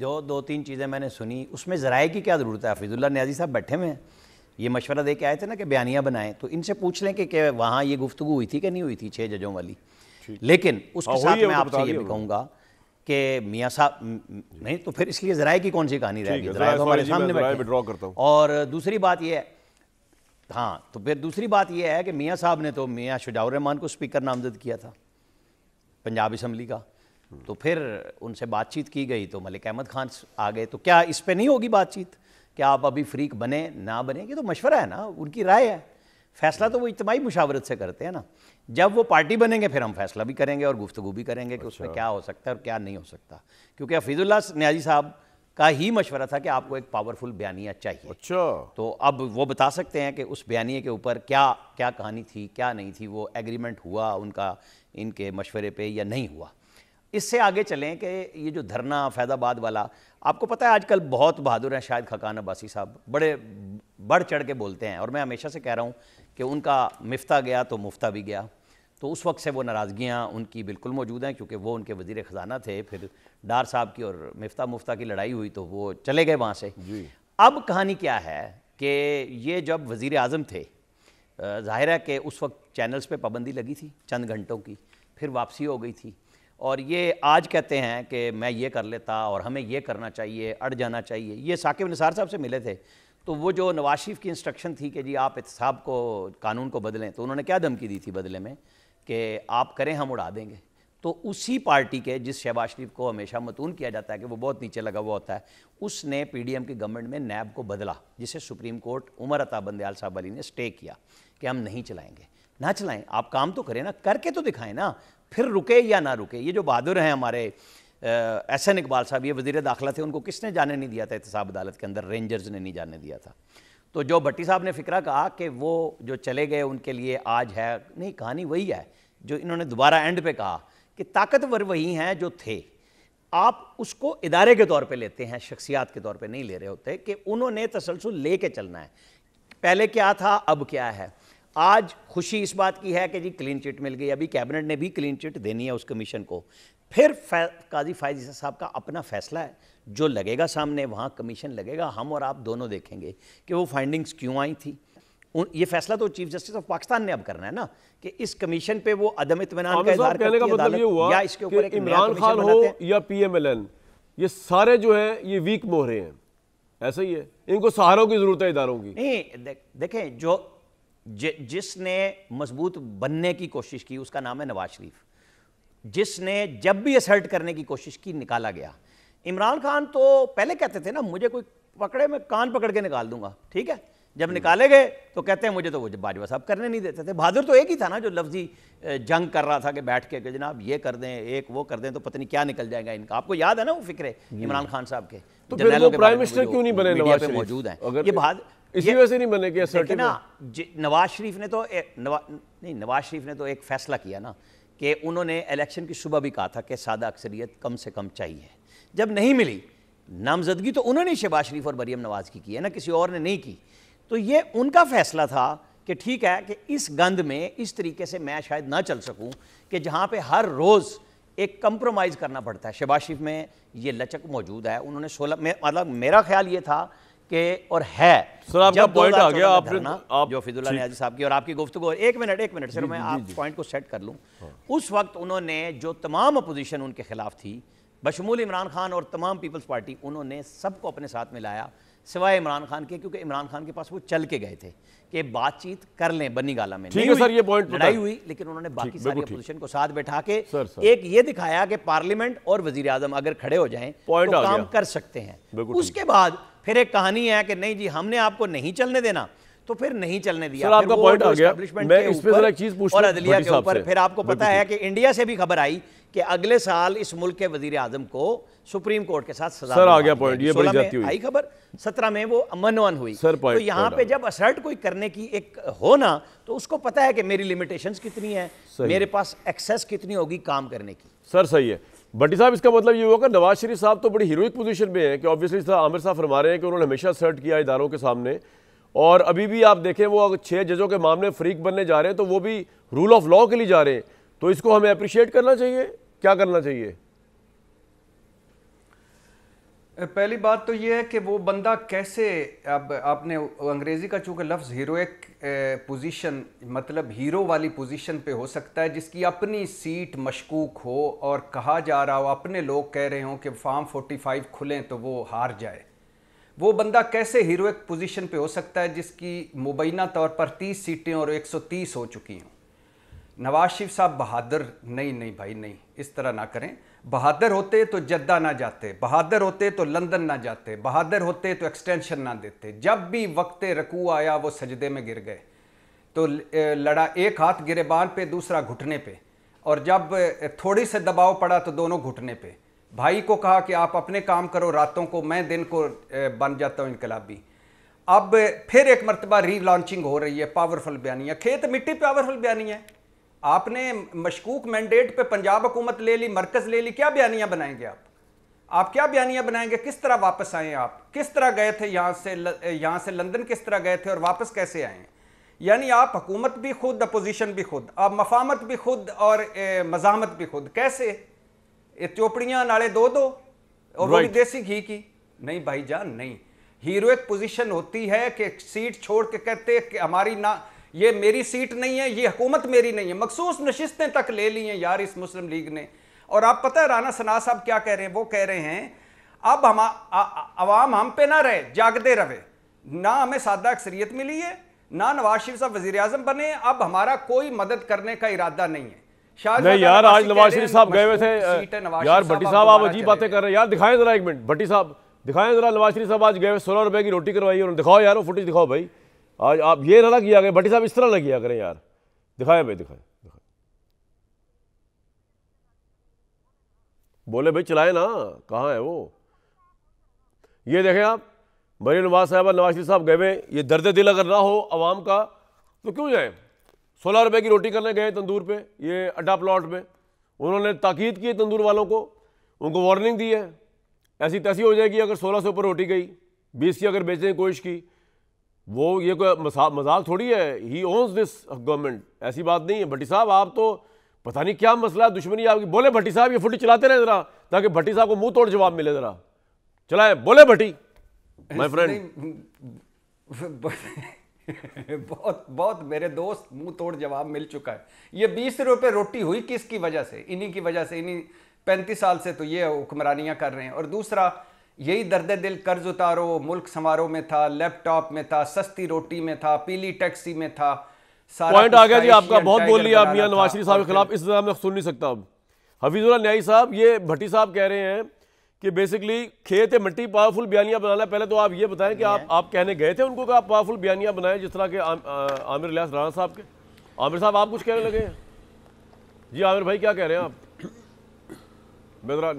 जो दो तीन चीज़ें मैंने सुनी उसमें ज़राए की क्या ज़रूरत है हफीज़ुल्ला न्याजी साहब बैठे हुए हैं ये मशवरा दे के आए थे ना कि बयानियाँ बनाएं तो इनसे पूछ लें कि, कि वहाँ ये गुफ्तु हुई थी कि नहीं हुई थी छः जजों वाली लेकिन उसके हाँ, साथ मैं आपसे ये भी कहूँगा कि मियाँ साहब नहीं तो फिर इसलिए ज़राए की कौन सी कहानी रहेगी ज़राए तो हमारे सामने और दूसरी बात यह है हाँ तो फिर दूसरी बात यह है कि मियाँ साहब ने तो मियाँ रहमान को स्पीकर नामजद किया था पंजाब असम्बली का तो फिर उनसे बातचीत की गई तो मलिक अहमद खान आ गए तो क्या इस पर नहीं होगी बातचीत क्या आप अभी फ्रीक बने ना बने ये तो मशवरा है ना उनकी राय है फैसला तो वो इतमाही मुशावरत से करते हैं ना जब वो पार्टी बनेंगे फिर हम फैसला भी करेंगे और गुफ्तगु भी करेंगे कि उसमें अच्छा। क्या हो सकता है और क्या नहीं हो सकता क्योंकि हफीज़ुल्ला न्याजी साहब का ही मशवरा था कि आपको एक पावरफुल बयानिया चाहिए अच्छा तो अब वो बता सकते हैं कि उस बयानिए के ऊपर क्या क्या कहानी थी क्या नहीं थी वो एग्रीमेंट हुआ उनका इनके मशवरे पे या नहीं हुआ इससे आगे चलें कि ये जो धरना फैदाबाद वाला आपको पता है आजकल बहुत बहादुर हैं शायद खकान अब्बासी साहब बड़े बढ़ चढ़ के बोलते हैं और मैं हमेशा से कह रहा हूँ कि उनका मिफ्ता गया तो मुफ्ता भी गया तो उस वक्त से वो नाराज़गियाँ उनकी बिल्कुल मौजूद हैं क्योंकि वो उनके वजीर ख़जाना थे फिर डार साहब की और मफ्ता मुफ्ता की लड़ाई हुई तो वो चले गए वहाँ से जी अब कहानी क्या है कि ये जब वज़ी अजम थे ज़ाहिर है कि उस वक्त चैनल्स पर पाबंदी लगी थी चंद घंटों की फिर वापसी हो गई थी और ये आज कहते हैं कि मैं ये कर लेता और हमें ये करना चाहिए अड़ जाना चाहिए ये साकिब निसार साहब से मिले थे तो वो जो नवाज शरीफ की इंस्ट्रक्शन थी कि जी आप एहतसाब को कानून को बदलें तो उन्होंने क्या धमकी दी थी बदले में कि आप करें हम उड़ा देंगे तो उसी पार्टी के जिस शहबाज शरीफ को हमेशा मतून किया जाता है कि वो बहुत नीचे लगा हुआ होता है उसने पीडीएम की गवर्नमेंट में नैब को बदला जिसे सुप्रीम कोर्ट उमर अता बंदयाल साहब अली ने स्टे किया कि हम नहीं चलाएंगे ना चलाएं आप काम तो करें ना करके तो दिखाएं ना फिर रुके या ना रुके ये जो बहादुर हैं हमारे एन इकबाल साहब ये वजीर दाखिला थे उनको किसने जाने नहीं दिया था एहतसाब अदालत के अंदर रेंजर्स ने नहीं जाने दिया था तो जो भट्टी साहब ने फिक्रा कहा कि वो जो चले गए उनके लिए आज है नहीं कहानी वही है जो इन्होंने दोबारा एंड पे कहा कि ताकतवर वही हैं जो थे आप उसको इदारे के तौर पे लेते हैं शख्सियात के तौर पे नहीं ले रहे होते कि उन्होंने तसलसल ले कर चलना है पहले क्या था अब क्या है आज खुशी इस बात की है कि जी क्लीन चिट मिल गई अभी कैबिनेट ने भी क्लीन चिट देनी है उस कमीशन को फिर काजी फायजी साहब का अपना फैसला है जो लगेगा सामने वहाँ कमीशन लगेगा हम और आप दोनों देखेंगे कि वो फाइंडिंग्स क्यों आई थी ये फैसला तो चीफ जस्टिस ऑफ पाकिस्तान ने अब करना है ना कि इस कमीशन पे वो अदम इतमान का का मतलब ये हुआ या इसके ऊपर इमरान खान हो या पीएमएलएन ये सारे जो है ये वीक मोहरे हैं ऐसा ही है इनको सहारों की जरूरत है इधारों की नहीं देखें जो जिसने मजबूत बनने की कोशिश की उसका नाम है नवाज शरीफ जिसने जब भी असर्ट करने की कोशिश की निकाला गया इमरान खान तो पहले कहते थे ना मुझे कोई पकड़े मैं कान पकड़ के निकाल दूंगा ठीक है जब हम्म। निकाले गए तो कहते हैं मुझे तो वो बाजवा साहब करने नहीं देते थे बहादुर तो एक ही था ना जो लफ्जी जंग कर रहा था कि बैठ के जनाब ये कर दें एक वो कर दें तो पता नहीं क्या निकल जाएगा इनका आपको याद है ना वो फिक्रे हम्म। इमरान खान साहब के तो प्राइम मिनिस्टर क्यों नहीं बने नवाज शरीफ मौजूद हैं ये इसी वजह से नहीं बने ना नवाज शरीफ ने तो नहीं नवाज शरीफ ने तो एक फैसला किया ना कि उन्होंने इलेक्शन की सुबह भी कहा था कि सादा अक्सरियत कम से कम चाहिए जब नहीं मिली नामजदगी तो उन्होंने शहबाज शरीफ और मरियम नवाज़ की की है ना किसी और ने नहीं की तो ये उनका फैसला था कि ठीक है कि इस गंद में इस तरीके से मैं शायद ना चल सकूं कि जहां पे हर रोज़ एक कंप्रोमाइज़ करना पड़ता है शहबाज शरीफ में ये लचक मौजूद है उन्होंने सोलह मतलब मेरा ख्याल ये था कि और है सर आपका पॉइंट आ गया आपने तो आप जो फिजुल्ला नियाजी साहब की और आपकी गुफ्तु एक मिनट एक मिनट सर मैं आप पॉइंट को सेट कर लूँ हाँ। उस वक्त उन्होंने जो तमाम अपोजिशन उनके खिलाफ थी बशमूल इमरान खान और तमाम पीपल्स पार्टी उन्होंने सबको अपने साथ में लाया सिवाय इमरान खान के क्योंकि इमरान खान के पास वो चल के गए थे कि बातचीत कर लें बनी गाला में ठीक है सर ये पॉइंट लड़ाई हुई लेकिन उन्होंने बाकी सारी अपोजिशन को साथ बैठा के सर, सर। एक ये दिखाया कि पार्लियामेंट और वजीर आजम अगर खड़े हो जाएं तो काम कर सकते हैं उसके बाद फिर एक कहानी है कि नहीं जी हमने आपको नहीं चलने देना तो फिर नहीं चलने दिया आपका पॉइंट आ गया मैं इस पे एक चीज और अदलिया के ऊपर फिर आपको पता है कि इंडिया से भी खबर आई कि अगले साल इस मुल्क के वजीर आजम को सुप्रीम कोर्ट के साथ सजा सर आ गया पॉइंट ये बड़ी जाती हुई आई खबर सत्रह में वो अमन वन हुई सर तो यहाँ पे जब असर्ट कोई करने की एक हो ना तो उसको पता है कि मेरी लिमिटेशंस कितनी है मेरे पास एक्सेस कितनी होगी काम करने की सर सही है बट्टी साहब इसका मतलब ये हुआ कि नवाज शरीफ साहब तो बड़ी हीरोइक पोजीशन में है कि ऑब्वियसली आमिर साहब फरमा रहे हैं कि उन्होंने हमेशा सर्ट किया इदारों के सामने और अभी भी आप देखें वो छः जजों के मामले फ्रीक बनने जा रहे हैं तो वो भी रूल ऑफ लॉ के लिए जा रहे हैं तो इसको हमें अप्रिशिएट करना चाहिए क्या करना चाहिए पहली बात तो ये है कि वो बंदा कैसे अब आपने अंग्रेज़ी का चूंकि लफ्ज़ हीरो पोजीशन मतलब हीरो वाली पोजीशन पे हो सकता है जिसकी अपनी सीट मशकूक हो और कहा जा रहा हो अपने लोग कह रहे हो कि फार्म 45 खुलें तो वो हार जाए वो बंदा कैसे हीरोइक पोजीशन पे हो सकता है जिसकी मुबैना तौर पर 30 सीटें और 130 हो चुकी हों नवाज शरीफ साहब बहादुर नहीं नहीं भाई नहीं इस तरह ना करें बहादुर होते तो जद्दा ना जाते बहादुर होते तो लंदन ना जाते बहादुर होते तो एक्सटेंशन ना देते जब भी वक्त रकू आया वो सजदे में गिर गए तो लड़ा एक हाथ गिरेबान पे दूसरा घुटने पे और जब थोड़ी से दबाव पड़ा तो दोनों घुटने पे भाई को कहा कि आप अपने काम करो रातों को मैं दिन को बन जाता हूँ इनकलाबी अब फिर एक मरतबा री लॉन्चिंग हो रही है पावरफुल बयानी है खेत मिट्टी पावरफुल बयानी है आपने मशकूक मैंडेट पे पंजाब हुकूमत ले ली मरकज़ ले ली क्या बयानियाँ बनाएंगे आप आप क्या बयानियाँ बनाएंगे किस तरह वापस आए आप किस तरह गए थे यहाँ से यहाँ से लंदन किस तरह गए थे और वापस कैसे आए यानी आप हुकूमत भी खुद अपोजिशन भी खुद आप मफामत भी खुद और मजामत भी खुद कैसे चोपड़ियां नाले दो दो और right. देसी घी की नहीं भाई जान नहीं एक पोजीशन होती है कि सीट छोड़ के कहते हमारी ना ये मेरी सीट नहीं है ये हुकूमत मेरी नहीं है मखसूस नशिस्तें तक ले ली हैं यार इस मुस्लिम लीग ने और आप पता है राना सना साहब क्या कह रहे हैं वो कह रहे हैं अब हम आवाम हम पे ना रहे जागते रहे ना हमें सादा अक्सरियत मिली है ना नवाज शरीफ साहब वजी अजम बने अब हमारा कोई मदद करने का इरादा नहीं है नहीं यार आज नवाज शरीफ साहब गए हुए थे यार भट्टी साहब आप अजीब बातें कर रहे हैं यार दिखाएं जरा एक मिनट भट्टी साहब दिखाएं जरा नवाज शरीफ साहब आज गए हुए सोलह रुपए की रोटी करवाई और दिखाओ यार वो फुटेज दिखाओ भाई आज आप ये ना किया करें भट्टी साहब इस तरह ना किया करें यार दिखाएं भाई दिखाएं दिखाए बोले भाई चलाए ना कहाँ है वो ये देखें आप भरी नवाज साहब नवाज शरीफ साहब गए हुए ये दर्द दिल अगर ना हो आवाम का तो क्यों जाए सोलह रुपए की रोटी करने गए तंदूर पे ये अड्डा प्लाट में उन्होंने ताकीद की तंदूर वालों को उनको वार्निंग दी है ऐसी तैसी हो जाएगी अगर सोलह से ऊपर रोटी गई बीस की अगर बेचने की कोशिश की वो ये मजाक थोड़ी है ही ओन्स दिस गवर्नमेंट ऐसी बात नहीं है भट्टी साहब आप तो पता नहीं क्या मसला है दुश्मनी आपकी बोले भट्टी साहब ये फुटी चलाते रहे जरा ताकि भट्टी साहब को मुंह तोड़ जवाब मिले जरा चलाए बोले भट्टी माय फ्रेंड बहुत बहुत मेरे दोस्त मुंह तोड़ जवाब मिल चुका है ये बीस रुपए रोटी हुई किसकी वजह से इन्हीं की वजह से इन्हीं पैंतीस साल से तो ये हुक्मरानियां कर रहे हैं और दूसरा यही दर्द दिल कर्ज उतारो मुल्क समारोह में था लैपटॉप में था सस्ती रोटी में था पीली टैक्सी में था पॉइंट आ गया जी आपका बहुत बोल लिया आप मियाँ नवाज शरीफ साहब के खिलाफ इस तरह सुन नहीं सकता अब हफीजुल्ला न्यायी साहब ये भट्टी साहब कह रहे हैं कि बेसिकली खेत है मिट्टी पावरफुल बयानिया बनाना पहले तो आप ये बताएं कि आप आप कहने गए थे उनको आप पावरफुल बयानिया बनाए जिस तरह के आमिर लिया राणा साहब के आमिर साहब आप कुछ कहने लगे हैं जी आमिर भाई क्या कह रहे हैं आप मेरा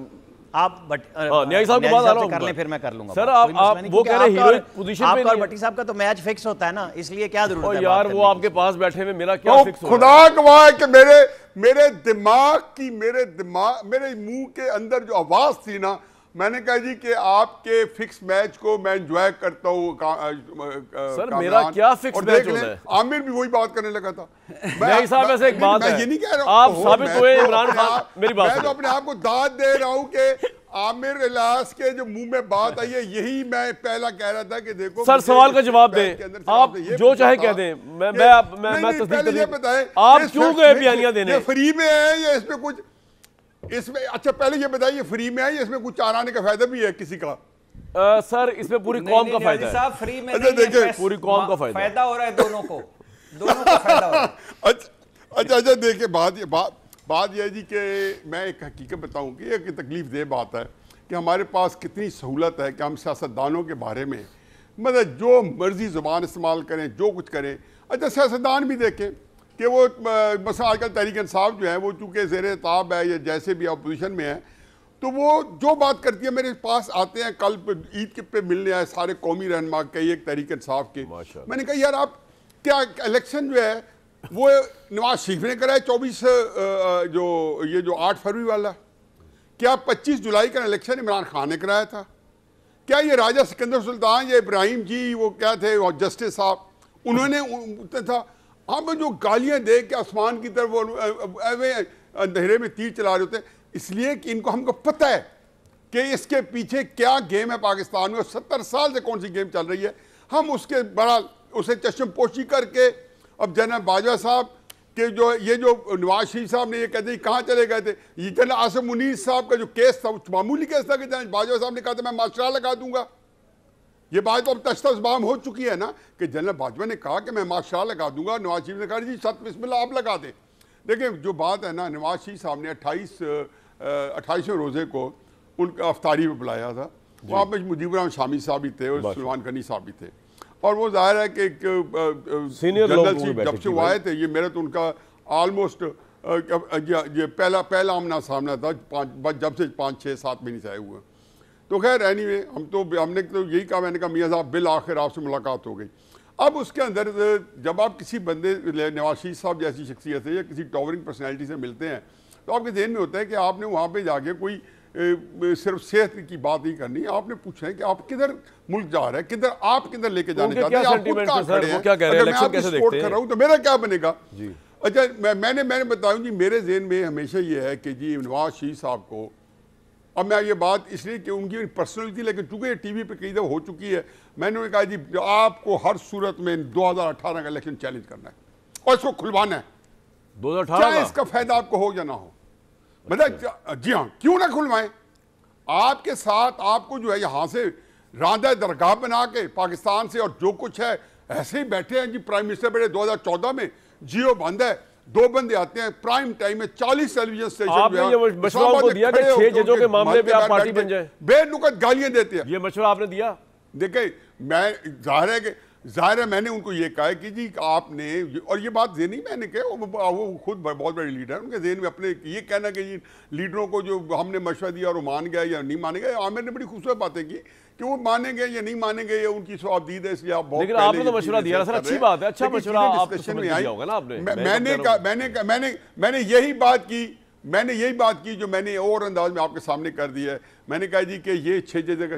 आप बट हाँ, न्याय साहब आ रहा हूं कर ले फिर मैं कर लूंगा सर आप, आप वो कह रहे पोजीशन पे साहब का तो मैच फिक्स होता है ना इसलिए क्या जरूरत है यार वो आपके पास बैठे हुए मेरा क्या फिक्स तो खुदा गवाह कि मेरे मेरे दिमाग की मेरे दिमाग मेरे मुंह के अंदर जो आवाज थी ना मैंने कहा जी कि आपके फिक्स मैच को मैं एंजॉय करता हूँ सर मेरा क्या फिक्स मैच होता है आमिर भी वही बात करने लगा था मैं साहब ऐसे एक बात है ये नहीं कह रहा आप साबित हुए इमरान खान मेरी बात मैं तो अपने आप को दाद दे रहा हूँ कि आमिर इलास के जो मुंह में बात आई है यही मैं पहला कह रहा था कि देखो सर सवाल का जवाब दें आप तो जो चाहे कह दें मैं मैं आप मैं मैं तस्दीक ये बताएं आप क्यों गए बयानियां देने फ्री में है या इसमें कुछ इसमें अच्छा पहले ये बताइए फ्री में है इसमें कुछ आने का फायदा भी है किसी का आ, सर इसमें पूरी कौम का फायदा है फ्री में अच्छा देखिए पूरी कौम का फायदा फायदा हो रहा है दोनों को अच्छा अच्छा अच्छा देखिए बात बात बात यह है जी कि मैं एक हकीकत बताऊँ कि एक तकलीफ दे बात है कि हमारे पास कितनी सहूलत है कि हम सियासतदानों के बारे में मतलब जो मर्जी ज़ुबान इस्तेमाल करें जो कुछ करें अच्छा सियासतदान भी देखें कि वो बस आजकल तहरीक इंसाफ जो है वो चूँकि जेर ताब है या जैसे भी अपोजिशन में है तो वो जो बात करती है मेरे पास आते हैं कल ईद के पे मिलने आए सारे कौमी रहनमा कई एक तहरीक इंसाफ के मैंने कहा यार आप क्या इलेक्शन जो है वो नवाज शरीफ ने कराया चौबीस जो ये जो आठ फरवरी वाला क्या पच्चीस जुलाई का इलेक्शन इमरान खान ने कराया था क्या ये राजा सिकंदर सुल्तान या इब्राहिम जी वो क्या थे जस्टिस साहब उन्होंने था हम जो गालियां दे के आसमान की तरफ वो अंधेरे में तीर चला रहे होते हैं इसलिए कि इनको हमको पता है कि इसके पीछे क्या गेम है पाकिस्तान में सत्तर साल से कौन सी गेम चल रही है हम उसके बड़ा उसे चश्मपोशी करके अब जनरल बाजवा साहब के जो ये जो नवाज शरीफ साहब ने ये कहते कहाँ चले गए थे ये जनरल आसम मुनीर साहब का जो केस था मामूली केस था कि जनरल बाजवा साहब ने कहा था मैं मास्टरा लगा दूंगा ये बात तो अब तश्तस बाम हो चुकी है ना कि जनरल भाजपा ने कहा कि मैं शाह लगा दूंगा नवाज शरीफ ने कहा जी सत बिस्मिल्लाह आप लगा दें देखिए जो बात है ना नवाज शरीफ साहब ने अट्ठाईस अट्ठाईसवें रोज़े को उनका अफ्तारी में बुलाया था वहाँ पर मुजीबराम शामी साहब भी थे और सलमान कनी साहब भी थे और वो जाहिर है कि सीनियर जनरल जब से वो आए थे ये मेरा तो उनका ऑलमोस्ट ये पहला पहला आमना सामना था जब से पाँच छः सात महीने से आए हुए तो खैर एनी anyway, हम तो हमने तो यही कहा मैंने कहा मियाँ साहब बिल आखिर आपसे मुलाकात हो गई अब उसके अंदर जब आप किसी बंदे नवाज साहब जैसी शख्सियत से या किसी टॉवरिंग पर्सनैलिटी से मिलते हैं तो आपके जहन में होता है कि आपने वहाँ पे जाके कोई ए, सिर्फ सेहत की बात नहीं करनी आपने पूछा है कि आप किधर मुल्क जा रहे हैं किधर आप किधर लेके जाने चाहते हैं आप खुद कहाँ खड़े हैं अगर मैं आपकी सपोर्ट कर रहा हूँ तो मेरा क्या बनेगा अच्छा मैंने मैंने बताऊँ जी मेरे जहन में हमेशा ये है कि जी नवाज शरीफ साहब को अब मैं ये बात इसलिए कि उनकी पर्सनल थी लेकिन चूंकि टी वी पर कई दफ़ा हो चुकी है मैंने उन्हें कहा जी आपको हर सूरत में 2018 का इलेक्शन चैलेंज करना है और इसको खुलवाना है दो हज़ार अठारह इसका फायदा आपको हो या ना हो मतलब अच्छा। जी हाँ क्यों ना खुलवाएं आपके साथ आपको जो है यहाँ से राधा दरगाह बना के पाकिस्तान से और जो कुछ है ऐसे ही बैठे हैं जी प्राइम मिनिस्टर बैठे चौदह में जियो बंद है दो बंदे आते हैं प्राइम टाइम में चालीस टेलीविजन स्टेशन बेनुकत गालियां देते हैं ये मशुरा आपने दिया देखे मैं जाहिर है जाहिर है मैंने उनको ये कहा कि जी आपने और ये बात जेनी मैंने कहे वो, खुद बहुत बड़े लीडर हैं उनके जेन में अपने ये कहना कि जी लीडरों को जो हमने मशवरा दिया और वो मान गया या नहीं माने गए आमिर ने बड़ी खूबसूरत बातें की कि वो मानेंगे या नहीं मानेंगे ये उनकी स्वाबदीद है इसलिए आप लेकिन आपने तो मशवरा दिया सर अच्छी बात है अच्छा मशवरा डिस्कशन में आई होगा ना आपने मैंने कहा मैंने कहा मैंने मैंने यही बात की मैंने यही बात की जो मैंने और अंदाज में आपके सामने कर दी है मैंने कहा जी कि ये छः जगह का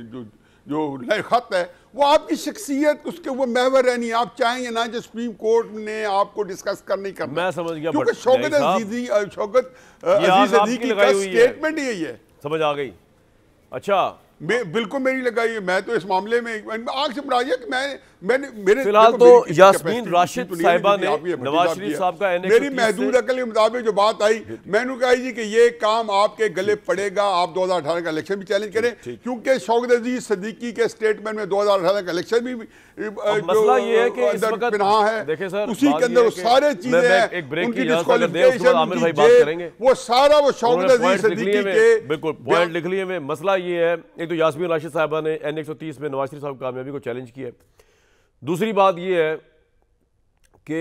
जो जो लय खत है वो आपकी शख्सियत उसके वो महवर है नहीं आप चाहें या ना जो सुप्रीम कोर्ट ने आपको डिस्कस कर नहीं करना मैं समझ गया क्योंकि शौकत अजीजी शौकत अजीज अजी की स्टेटमेंट यही है समझ आ गई अच्छा मैं बिल्कुल मेरी लगाई मैं तो इस मामले में आग से बढ़ाई है कि मैं मैंने मेरे फिलहाल तो यास्मीन राशिद साहिबा ने नवाज शरीफ साहब का मेरी महदूद अकल के मुताबिक जो बात आई मैंने कहा जी कि ये काम आपके गले पड़ेगा आप 2018 का इलेक्शन भी चैलेंज करें क्योंकि शौकत अजीज सदीकी के स्टेटमेंट में 2018 का इलेक्शन भी मसला ये है कि इस वक्त है देखिए सर उसी के अंदर वो सारे चीजें हैं एक ब्रेक की आमिर भाई बात करेंगे वो सारा वो शौकत अजीज सदीकी के बिल्कुल पॉइंट लिख लिए हुए मसला ये है एक तो यासमी राशिद साहबा ने एन एक सौ तीस में नवाज शरीफ साहब कामयाबी को चैलेंज किया दूसरी बात यह है कि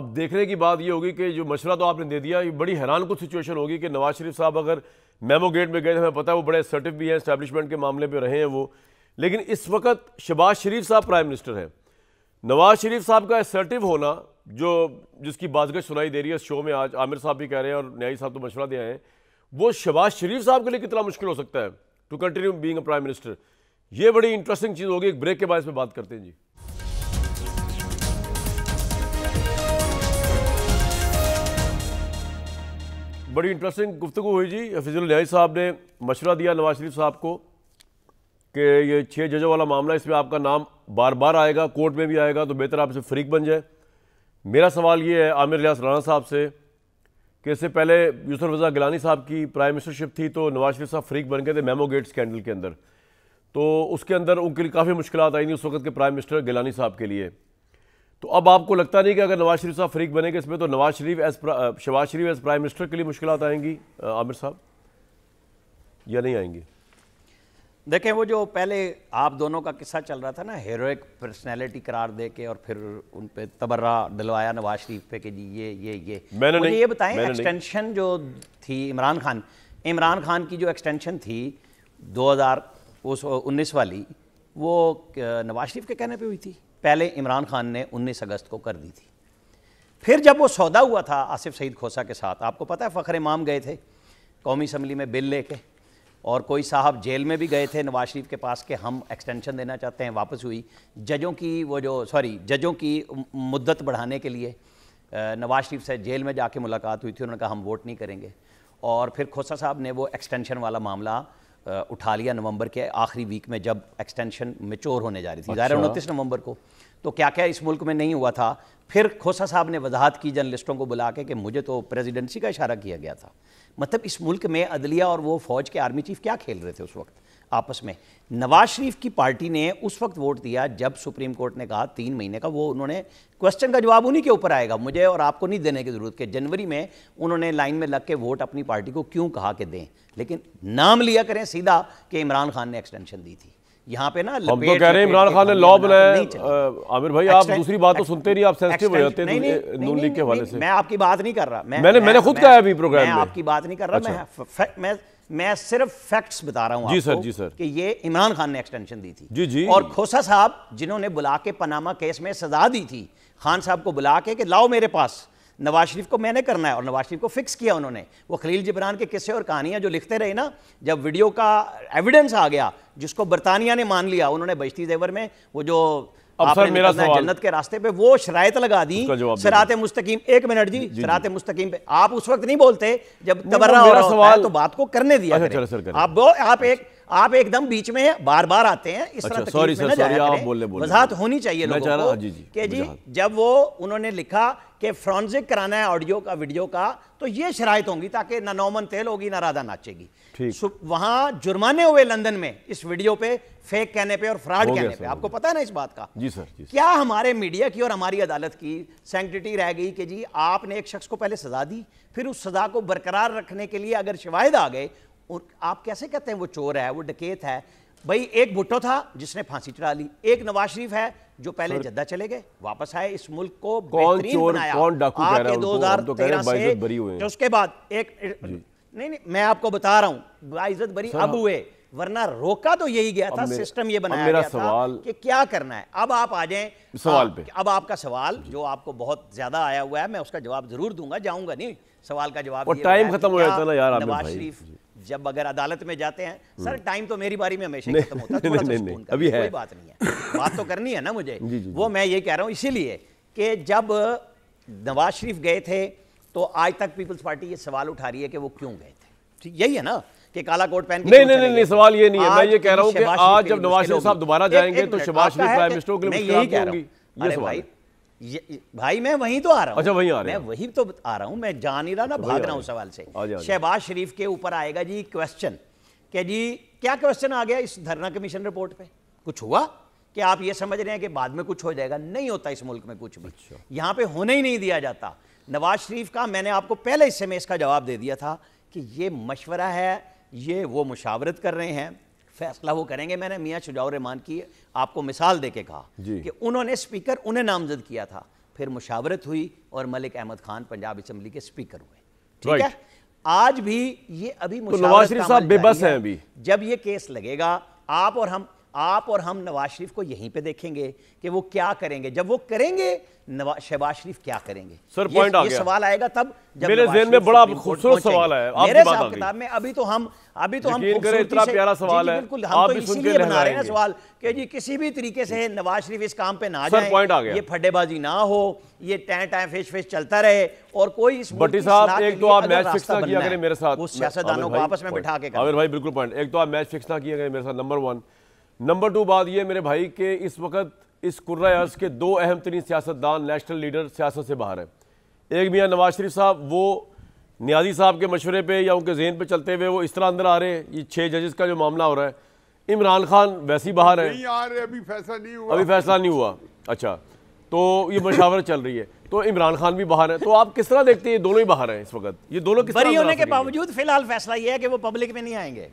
अब देखने की बात यह होगी कि जो मशवरा तो आपने दे दिया ये बड़ी हैरान कुछ सिचुएशन होगी कि नवाज शरीफ साहब अगर मेमो गेट में गए हमें पता है वो बड़े सर्टिव भी हैं इस्टेब्लिशमेंट के मामले पर रहे हैं वो लेकिन इस वक्त शबाज शरीफ साहब प्राइम मिनिस्टर हैं नवाज शरीफ साहब का सर्टिव होना जो जिसकी बाजगश सुनाई दे रही है शो में आज आमिर साहब भी कह रहे हैं और न्यायी साहब तो मशवरा दे आए हैं वो शबाज शरीफ साहब के लिए कितना मुश्किल हो सकता है to continue being prime minister ये बड़ी इंटरेस्टिंग चीज़ होगी एक ब्रेक के बाद इसमें बात करते हैं जी बड़ी इंटरेस्टिंग गुफ्तु हुई जी फिजुल न्याय साहब ने मशवरा दिया नवाज शरीफ साहब को कि ये छः जजों वाला मामला इसमें आपका नाम बार बार आएगा कोर्ट में भी आएगा तो बेहतर आप इसे फ्रीक बन जाए मेरा सवाल ये है आमिर रियाज राना साहब से कि इससे पहले यूसुफ रजा गिलानी साहब की प्राइम मिनिस्टरशिप थी तो नवाज शरीफ साहब फ्रीक बन गए थे मेमो गेट स्कैंडल के अंदर तो उसके अंदर उनके लिए काफ़ी मुश्किल आई थी उस वक्त के प्राइम मिनिस्टर गिलानी साहब के लिए तो अब आपको लगता नहीं कि अगर नवाज शरीफ साहब फ्रीक बनेंगे इसमें तो Nawaz Sharif as Nawaz Sharif as prime minister के लिए मुश्किल आएंगी आमिर साहब या नहीं आएंगी देखें वो जो पहले आप दोनों का किस्सा चल रहा था ना हीरोइक पर्सनैलिटी करार दे के और फिर उन पर तबर्रा दिलवाया नवाज शरीफ पे कि जी ये ये ये मैंने मुझे ये बताएं एक्सटेंशन जो थी इमरान खान इमरान खान की जो एक्सटेंशन थी 2019 वाली वो नवाज शरीफ के कहने पे हुई थी पहले इमरान खान ने 19 अगस्त को कर दी थी फिर जब वो सौदा हुआ था आसिफ सईद खोसा के साथ आपको पता है फख्र इमाम गए थे कौमी असम्बली में बिल लेके और कोई साहब जेल में भी गए थे नवाज शरीफ के पास के हम एक्सटेंशन देना चाहते हैं वापस हुई जजों की वो जो सॉरी जजों की मुद्दत बढ़ाने के लिए नवाज शरीफ से जेल में जाके मुलाकात हुई थी उन्होंने कहा हम वोट नहीं करेंगे और फिर खोसा साहब ने वो एक्सटेंशन वाला मामला उठा लिया नवंबर के आखिरी वीक में जब एक्सटेंशन मेचोर होने जा रही थी ज़ाहिर अच्छा। उनतीस नवंबर को तो क्या क्या इस मुल्क में नहीं हुआ था फिर खोसा साहब ने वजाहत की जर्नलिस्टों को बुला के कि मुझे तो प्रेसिडेंसी का इशारा किया गया था मतलब इस मुल्क में अदलिया और वो फौज के आर्मी चीफ क्या खेल रहे थे उस वक्त आपस में नवाज शरीफ की पार्टी ने उस वक्त वोट दिया जब सुप्रीम कोर्ट ने कहा तीन महीने का वो उन्होंने क्वेश्चन का जवाब उन्हीं के ऊपर आएगा मुझे और आपको नहीं देने की ज़रूरत के जनवरी में उन्होंने लाइन में लग के वोट अपनी पार्टी को क्यों कहा कि दें लेकिन नाम लिया करें सीधा कि इमरान खान ने एक्सटेंशन दी थी यहाँ पे ना हम तो कह रहे हैं इमरान खान ने लॉ बनाया आमिर भाई आप दूसरी बात तो सुनते नहीं आप सेंसिटिव हो जाते हैं नून लीग के हवाले से मैं आपकी बात नहीं कर रहा मैं, मैंने मैंने खुद कहा अभी प्रोग्राम में आपकी बात नहीं कर रहा अच्छा। मैं मैं मैं सिर्फ फैक्ट्स बता रहा हूँ जी सर जी सर कि ये इमरान खान ने एक्सटेंशन दी थी जी जी और खोसा साहब जिन्होंने बुला के पनामा केस में सजा दी थी खान साहब को बुला के लाओ मेरे पास नवाज शरीफ को मैंने करना है और नवाज शरीफ को फिक्स किया उन्होंने वो खलील जिब्रान के किस्से और कहानियां जो लिखते रहे ना जब वीडियो का एविडेंस आ गया जिसको बरतानिया ने मान लिया उन्होंने बजती जेवर में वो जो आपने मेरा जन्नत के रास्ते पे वो शरात लगा दी सरात मुस्तकीम एक मिनट जी, जी सरात मुस्तकीम पे आप उस वक्त नहीं बोलते जब तबर्रा हो रहा है तो बात को करने दिया अच्छा, आप आप एक आप एकदम बीच में बार बार आते हैं इस तरह सॉरी सर सॉरी आप बोलने बोल वजाहत होनी चाहिए लोगों को हाँ जी जी के जी जब वो उन्होंने लिखा कि फ्रॉन्जिक कराना है ऑडियो का वीडियो का तो ये शराइत होंगी ताकि ना नौमन तेल होगी ना राधा नाचेगी वहां जुर्माने हुए लंदन में इस वीडियो पे फेक कहने पे और फ्रॉड कहने पे आपको पता है ना इस बात का जी सर जी क्या हमारे मीडिया की और हमारी अदालत की सैंक्टिटी रह गई कि जी आपने एक शख्स को पहले सजा दी फिर उस सजा को बरकरार रखने के लिए अगर शिवायद आ गए और आप कैसे कहते हैं वो चोर है वो डकेत है भाई एक भुट्टो था जिसने फांसी चढ़ा ली एक नवाज शरीफ है जो पहले जद्दा चले गए वापस आए इस मुल्क को कौन चोर कौन डाकू कह रहा है दो तो हजार तेरह से तो उसके बाद एक नहीं नहीं मैं आपको बता रहा हूं बाइजत बरी अब हाँ। हुए वरना रोका तो यही गया था सिस्टम ये बनाया मेरा गया सवाल था कि क्या करना है अब आप आ जाएं सवाल पे अब आपका सवाल जो आपको बहुत ज्यादा आया हुआ है मैं उसका जवाब जरूर दूंगा जाऊंगा नहीं सवाल का जवाब टाइम खत्म हो जाता ना यार नवाज शरीफ जब अगर अदालत में जाते हैं सर टाइम हम्म। तो मेरी बारी में हमेशा खत्म होता है थोड़ा नहीं, नहीं, अभी है कोई बात नहीं है बात तो करनी है ना मुझे जी, जी, वो मैं ये कह रहा हूँ इसीलिए कि जब नवाज शरीफ गए थे तो आज तक पीपल्स पार्टी ये सवाल उठा रही है कि वो क्यों गए थे यही है ना कि काला कोट पहन नहीं नहीं नहीं सवाल ये नहीं है मैं ये कह रहा हूँ आज जब नवाज शरीफ साहब दोबारा जाएंगे तो शबाज तो शरीफ प्राइम मिनिस्टर के लिए यही कह रहा हूँ भाई ये, भाई मैं वहीं तो आ रहा हूँ अच्छा वहीं आ रहा मैं वहीं तो आ रहा हूँ मैं जान ही रहा ना भाग रहा हूँ सवाल से शहबाज शरीफ के ऊपर आएगा जी क्वेश्चन कि जी क्या क्वेश्चन आ गया इस धरना कमीशन रिपोर्ट पे कुछ हुआ कि आप ये समझ रहे हैं कि बाद में कुछ हो जाएगा नहीं होता इस मुल्क में कुछ भी अच्छा। यहाँ पे होने ही नहीं दिया जाता नवाज शरीफ का मैंने आपको पहले हिस्से में इसका जवाब दे दिया था कि ये मशवरा है ये वो मुशावरत कर रहे हैं फैसला वो करेंगे मैंने मियाँ शुजाउर रहमान की आपको मिसाल दे के कहा कि उन्होंने स्पीकर उन्हें नामजद किया था फिर मुशावरत हुई और मलिक अहमद खान पंजाब असम्बली के स्पीकर हुए ठीक है आज भी ये अभी तो नवाज शरीफ साहब बेबस हैं अभी जब ये केस लगेगा आप और हम आप और हम नवाज शरीफ को यहीं पे देखेंगे कि वो क्या करेंगे जब वो करेंगे शहबाज शरीफ क्या करेंगे सर पॉइंट आ गया सवाल आएगा तब जब मेरे जेन में बड़ा खूबसूरत सवाल है मेरे साहब किताब में अभी तो हम अभी तो हम इतना प्यारा सवाल है बिल्कुल हम तो इसीलिए बना रहे हैं सवाल कि जी किसी भी तरीके से नवाज शरीफ इस काम पे ना जाए पॉइंट आ गया ये फड्डेबाजी ना हो ये टैं टैं फेस फेस चलता रहे और कोई इस भट्टी साहब एक तो आप मैच फिक्स ना किया मेरे साथ उस सियासतदानों को आपस में बिठा के आमिर भाई बिल्कुल पॉइंट एक तो आप मैच फिक्स ना किया मेरे साथ नंबर वन नंबर टू बात यह मेरे भाई के इस वक्त इस अर्ज़ के दो अहम तरीन सियासतदान नेशनल लीडर सियासत से बाहर हैं एक मियाँ नवाज शरीफ साहब वो न्याजी साहब के मशवरे पे या उनके जहन पे चलते हुए वो इस तरह अंदर आ रहे हैं ये छः जजेस का जो मामला हो रहा है इमरान खान वैसे ही बाहर है नहीं आ रहे अभी फैसला नहीं हुआ अभी फैसला नहीं हुआ अच्छा तो ये मशावर चल रही है तो इमरान खान भी बाहर है तो आप किस तरह देखते हैं ये दोनों ही बाहर हैं इस वक्त ये दोनों किस तरह होने के बावजूद फिलहाल फैसला ये है कि वो पब्लिक में नहीं आएंगे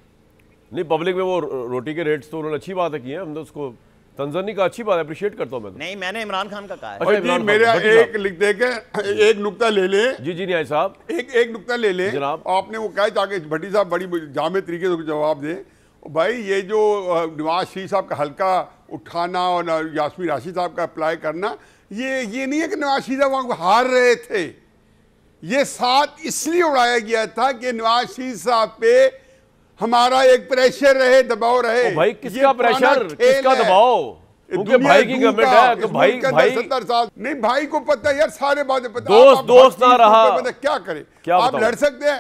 नहीं पब्लिक में वो रोटी के रेट्स तो उन्होंने अच्छी बात है की है तो उसको तंजनी का अच्छी बात अप्रिशिएट करता हूँ मैं तो। नहीं मैंने इमरान खान का कहा है अच्छा, मेरा एक लिख दे के एक नुकता ले ले जी जी न्याय साहब एक एक नुकता ले ले जनाब आपने वो कहा ताकि भट्टी साहब बड़ी जामे तरीके से जवाब दें भाई ये जो नवाज शरीफ साहब का हल्का उठाना और यासमी राशि साहब का अप्लाई करना ये ये नहीं है कि नवाज शरीफ साहब वहाँ हार रहे थे ये साथ इसलिए उड़ाया गया था कि नवाज शरीफ साहब पे हमारा एक प्रेशर रहे दबाव रहे भाई किसका प्रेशर किसका दबाव क्योंकि भाई की गवर्नमेंट है तो भाई भाई सत्तर साल नहीं भाई को पता है यार सारे बातें पता दोस्त दोस्त ना रहा पता तो क्या करे क्या आप लड़ सकते हैं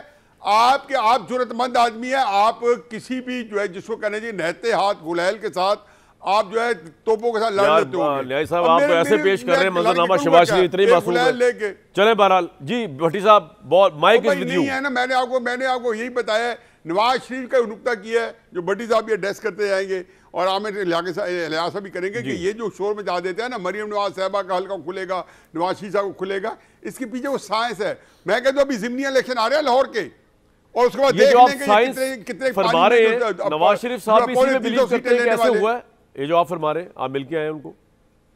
आपके आप जरूरतमंद आदमी है आप किसी भी जो है जिसको कहने जी नहते हाथ गुलाल के साथ आप जो है तोपों के साथ लड़ साहब आप तो ऐसे पेश कर रहे हैं मंजरनामा शबाज इतनी लेके चले बहरहाल जी भट्टी साहब बहुत माइक नहीं है ना मैंने आपको मैंने आपको यही बताया नवाज शरीफ का नुकता किया है जो बड्डी साहब ये डेस्क करते जाएंगे और आमिर लिहाजा भी करेंगे कि ये जो शोर में जा देते हैं ना मरियम नवाज साहबा का हल्का खुलेगा नवाज शरीफ साहब को खुलेगा इसके पीछे वो साइंस है मैं कहता हूँ अभी जिमनी इलेक्शन आ रहे हैं लाहौर के और उसके बाद कितने नवाज शरीफ साहब ये जो आप फरमा रहे हैं आप मिलके आए उनको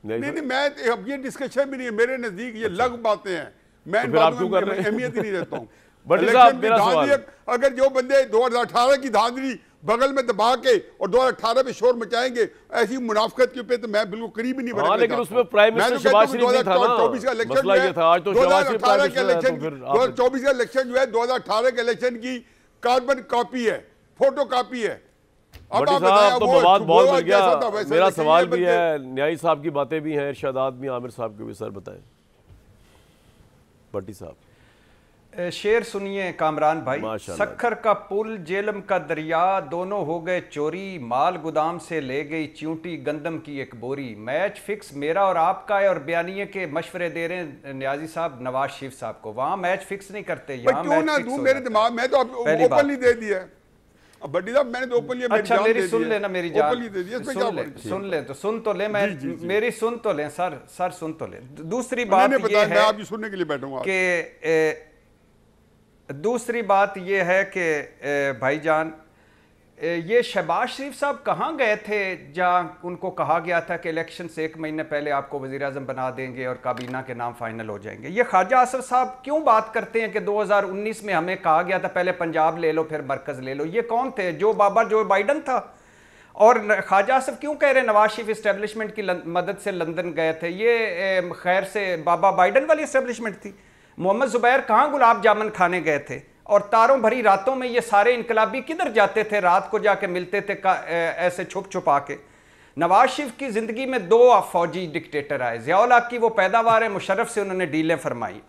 नहीं नहीं, नहीं मैं अब ये डिस्कशन भी नहीं है मेरे नजदीक ये अच्छा। लग बातें हैं मैं तो आप क्यों कर अहमियत ही नहीं रहता हूँ अगर जो बंदे अठारह की धांधली बगल में दबा के और 2018 में शोर मचाएंगे ऐसी मुनाफत के पे तो मैं बिल्कुल करीब ही नहीं हाँ, बना लेकिन उसमें प्राइम मिनिस्टर शरीफ था ना चौबीस का इलेक्शन तो दो हजार अठारह का इलेक्शन तो दो हजार चौबीस का इलेक्शन जो है दो हजार अठारह के इलेक्शन की कार्बन कॉपी है फोटो कॉपी है आप तो बवाल बहुत बढ़ गया मेरा सवाल भी है न्यायी साहब की बातें भी हैं इर्शादात भी आमिर साहब के भी सर बताएं भट्टी साहब शेर सुनिए कामरान भाई सखर का पुल जेलम का दरिया दोनों हो गए चोरी माल गोदाम से ले गई चूंटी गंदम की एक बोरी मैच फिक्स मेरा और आपका है और बयानिए के मशवरे दे रहे हैं न्याजी साहब नवाज शिफ साहब को वहां मैच फिक्स नहीं करते यहाँ मेरे दिमाग में तो ओपनली दे दिया साहब मैंने तो ओपनली अच्छा मेरी सुन लेना मेरी जान सुन ले सुन ले तो सुन तो ले मैं मेरी सुन तो ले सर सर सुन तो ले दूसरी बात ये है सुनने के लिए बैठूंगा दूसरी बात यह है कि भाईजान ये शहबाज शरीफ साहब कहाँ गए थे जहाँ उनको कहा गया था कि इलेक्शन से एक महीने पहले आपको वज़ी अजम बना देंगे और काबीना के नाम फाइनल हो जाएंगे ये ख्वाजा आसफ साहब क्यों बात करते हैं कि 2019 में हमें कहा गया था पहले पंजाब ले लो फिर मरकज़ ले लो ये कौन थे जो बाबा जो बाइडन था और ख्वाजा आसफ क्यों कह रहे हैं नवाज शरीफ इस्टेबलिशमेंट की मदद से लंदन गए थे ये खैर से बाबा बाइडन वाली इस्टेबलिशमेंट थी मोहम्मद ज़ुबैर कहाँ गुलाब जामुन खाने गए थे और तारों भरी रातों में ये सारे इनकलाबी किधर जाते थे रात को जाके मिलते थे ऐसे छुप छुपा के नवाज शरीफ की ज़िंदगी में दो फौजी डिक्टेटर आए जियाला की वो पैदावार है मुशरफ से उन्होंने डीलें फरमाई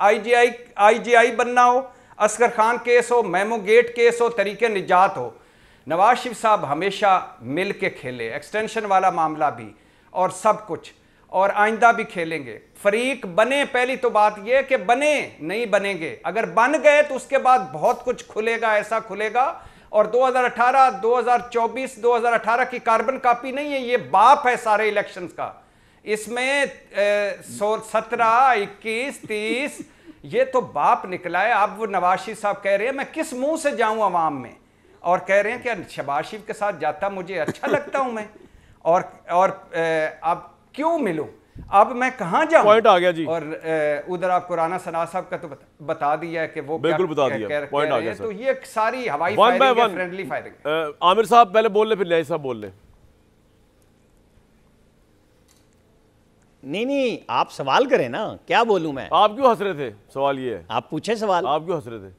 आई जी आई बनना हो असगर खान केस हो मेमो गेट केस हो तरीके निजात हो नवाज शरीफ साहब हमेशा मिल के खेले एक्सटेंशन वाला मामला भी और सब कुछ और आइंदा भी खेलेंगे फरीक बने पहली तो बात यह कि बने नहीं बनेंगे अगर बन गए तो उसके बाद बहुत कुछ खुलेगा ऐसा खुलेगा और 2018, 2024, 2018 की कार्बन कॉपी नहीं है ये बाप है सारे इलेक्शंस का इसमें सत्रह इक्कीस तीस ये तो बाप निकला है अब वो नवाशी साहब कह रहे हैं मैं किस मुंह से जाऊं अवाम में और कह रहे हैं कि शबाशिफ के साथ जाता मुझे अच्छा लगता हूं मैं और और अब क्यों मिलूं अब मैं कहां जाऊं पॉइंट आ गया जी और उधर आप कुराना सना साहब का तो बता दिया है कि वो बिल्कुल बता दिया पॉइंट आ गया तो ये सारी हवाई फायरिंग है फ्रेंडली फायरिंग आमिर साहब पहले बोल ले फिर लिहाज साहब बोल ले नहीं नहीं आप सवाल करें ना क्या बोलूं मैं आप क्यों हंस रहे थे सवाल ये है आप पूछे सवाल आप क्यों हंस रहे थे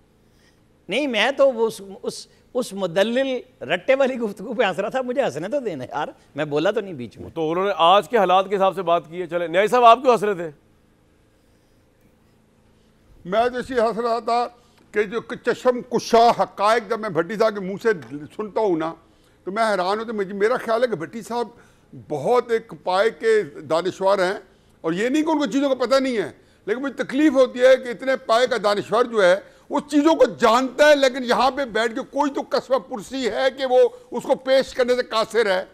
नहीं मैं तो उस उस उस मुदलिल रट्टे वाली गुफ्तु पे हंस रहा था मुझे हंसने तो देना यार मैं बोला तो नहीं बीच में तो उन्होंने आज के हालात के हिसाब से बात की है चले न्याय साहब आप क्यों हंस रहे थे मैं तो इसी हंस रहा था कि जो चशम कुशा हकायक जब मैं भट्टी साहब के मुंह से सुनता हूँ ना तो मैं हैरान होता मुझे मेरा ख्याल है कि भट्टी साहब बहुत एक पाए के दानश्वर हैं और ये नहीं कि उनको चीज़ों का पता नहीं है लेकिन मुझे तकलीफ होती है कि इतने पाए का दानश्वर जो है उस चीज़ों को जानता है लेकिन यहाँ पे बैठ के कोई तो कस्बा पुरसी है कि वो उसको पेश करने से कासिर है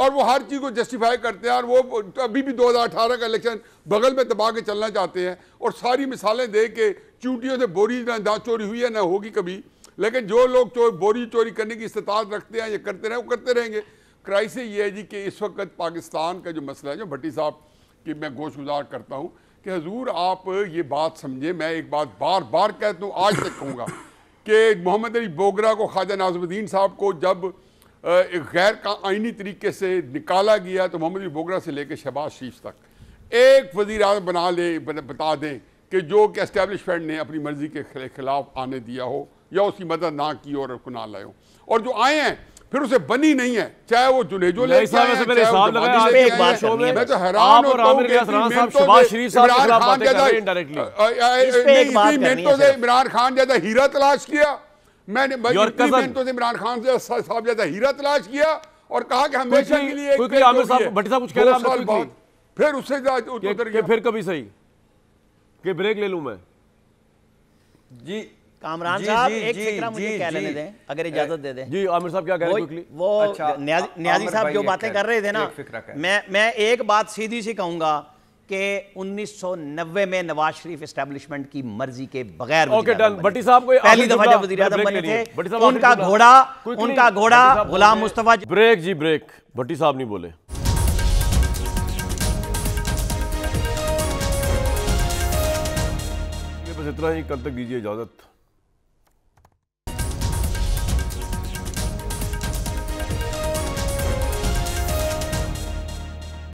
और वो हर चीज़ को जस्टिफाई करते हैं और वो अभी भी 2018 का इलेक्शन बगल में दबा के चलना चाहते हैं और सारी मिसालें दे के चूटियों से बोरी ना दाँत चोरी हुई है ना होगी कभी लेकिन जो लोग चोर बोरी चोरी करने की इस्तात रखते हैं या करते रहें वो करते रहेंगे क्राइसिस ये है जी कि इस वक्त पाकिस्तान का जो मसला है जो भट्टी साहब की मैं गोश गुजार करता हूँ कि हजूर आप ये बात समझे मैं एक बात बार बार कहता हूँ आज तक कहूँगा कि मोहम्मद अली बोगरा को ख्वाजा नाजमुद्दीन साहब को जब गैर का आइनी तरीके से निकाला गया तो मोहम्मद अली बोगरा से लेकर शहबाज शरीफ तक एक वजीर अजम बना ले बता दें कि जो कि इस्टेबलिशमेंट ने अपनी मर्ज़ी के खिलाफ आने दिया हो या उसकी मदद ना की और उसको ना लाए हो और जो आए हैं फिर उसे बनी नहीं है चाहे वो जुनेजो ले तो इमरान खान जैसा हीरा तलाश किया मैंने इमरान खान साहब जैसा हीरा तलाश किया और कहा कि हमेशा के लिए भट्टी साहब कुछ कह फिर उससे फिर कभी सही कि ब्रेक ले लूं मैं जी कामरान साहब एक फिक्रा मुझे कह लेने दें अगर इजाजत दे दें जी आमिर साहब क्या कह रहे वो, वो अच्छा, न्याजी साहब जो बातें कर रहे थे ना मैं मैं एक बात सीधी सी कहूंगा के 1990 में नवाज शरीफ एस्टेब्लिशमेंट की मर्जी के बगैर ओके डन भट्टी साहब को पहली दफा जब वजीर आजम बने थे उनका घोड़ा उनका घोड़ा गुलाम मुस्तफा ब्रेक जी ब्रेक भट्टी साहब नहीं बोले बस इतना ही कल तक दीजिए इजाजत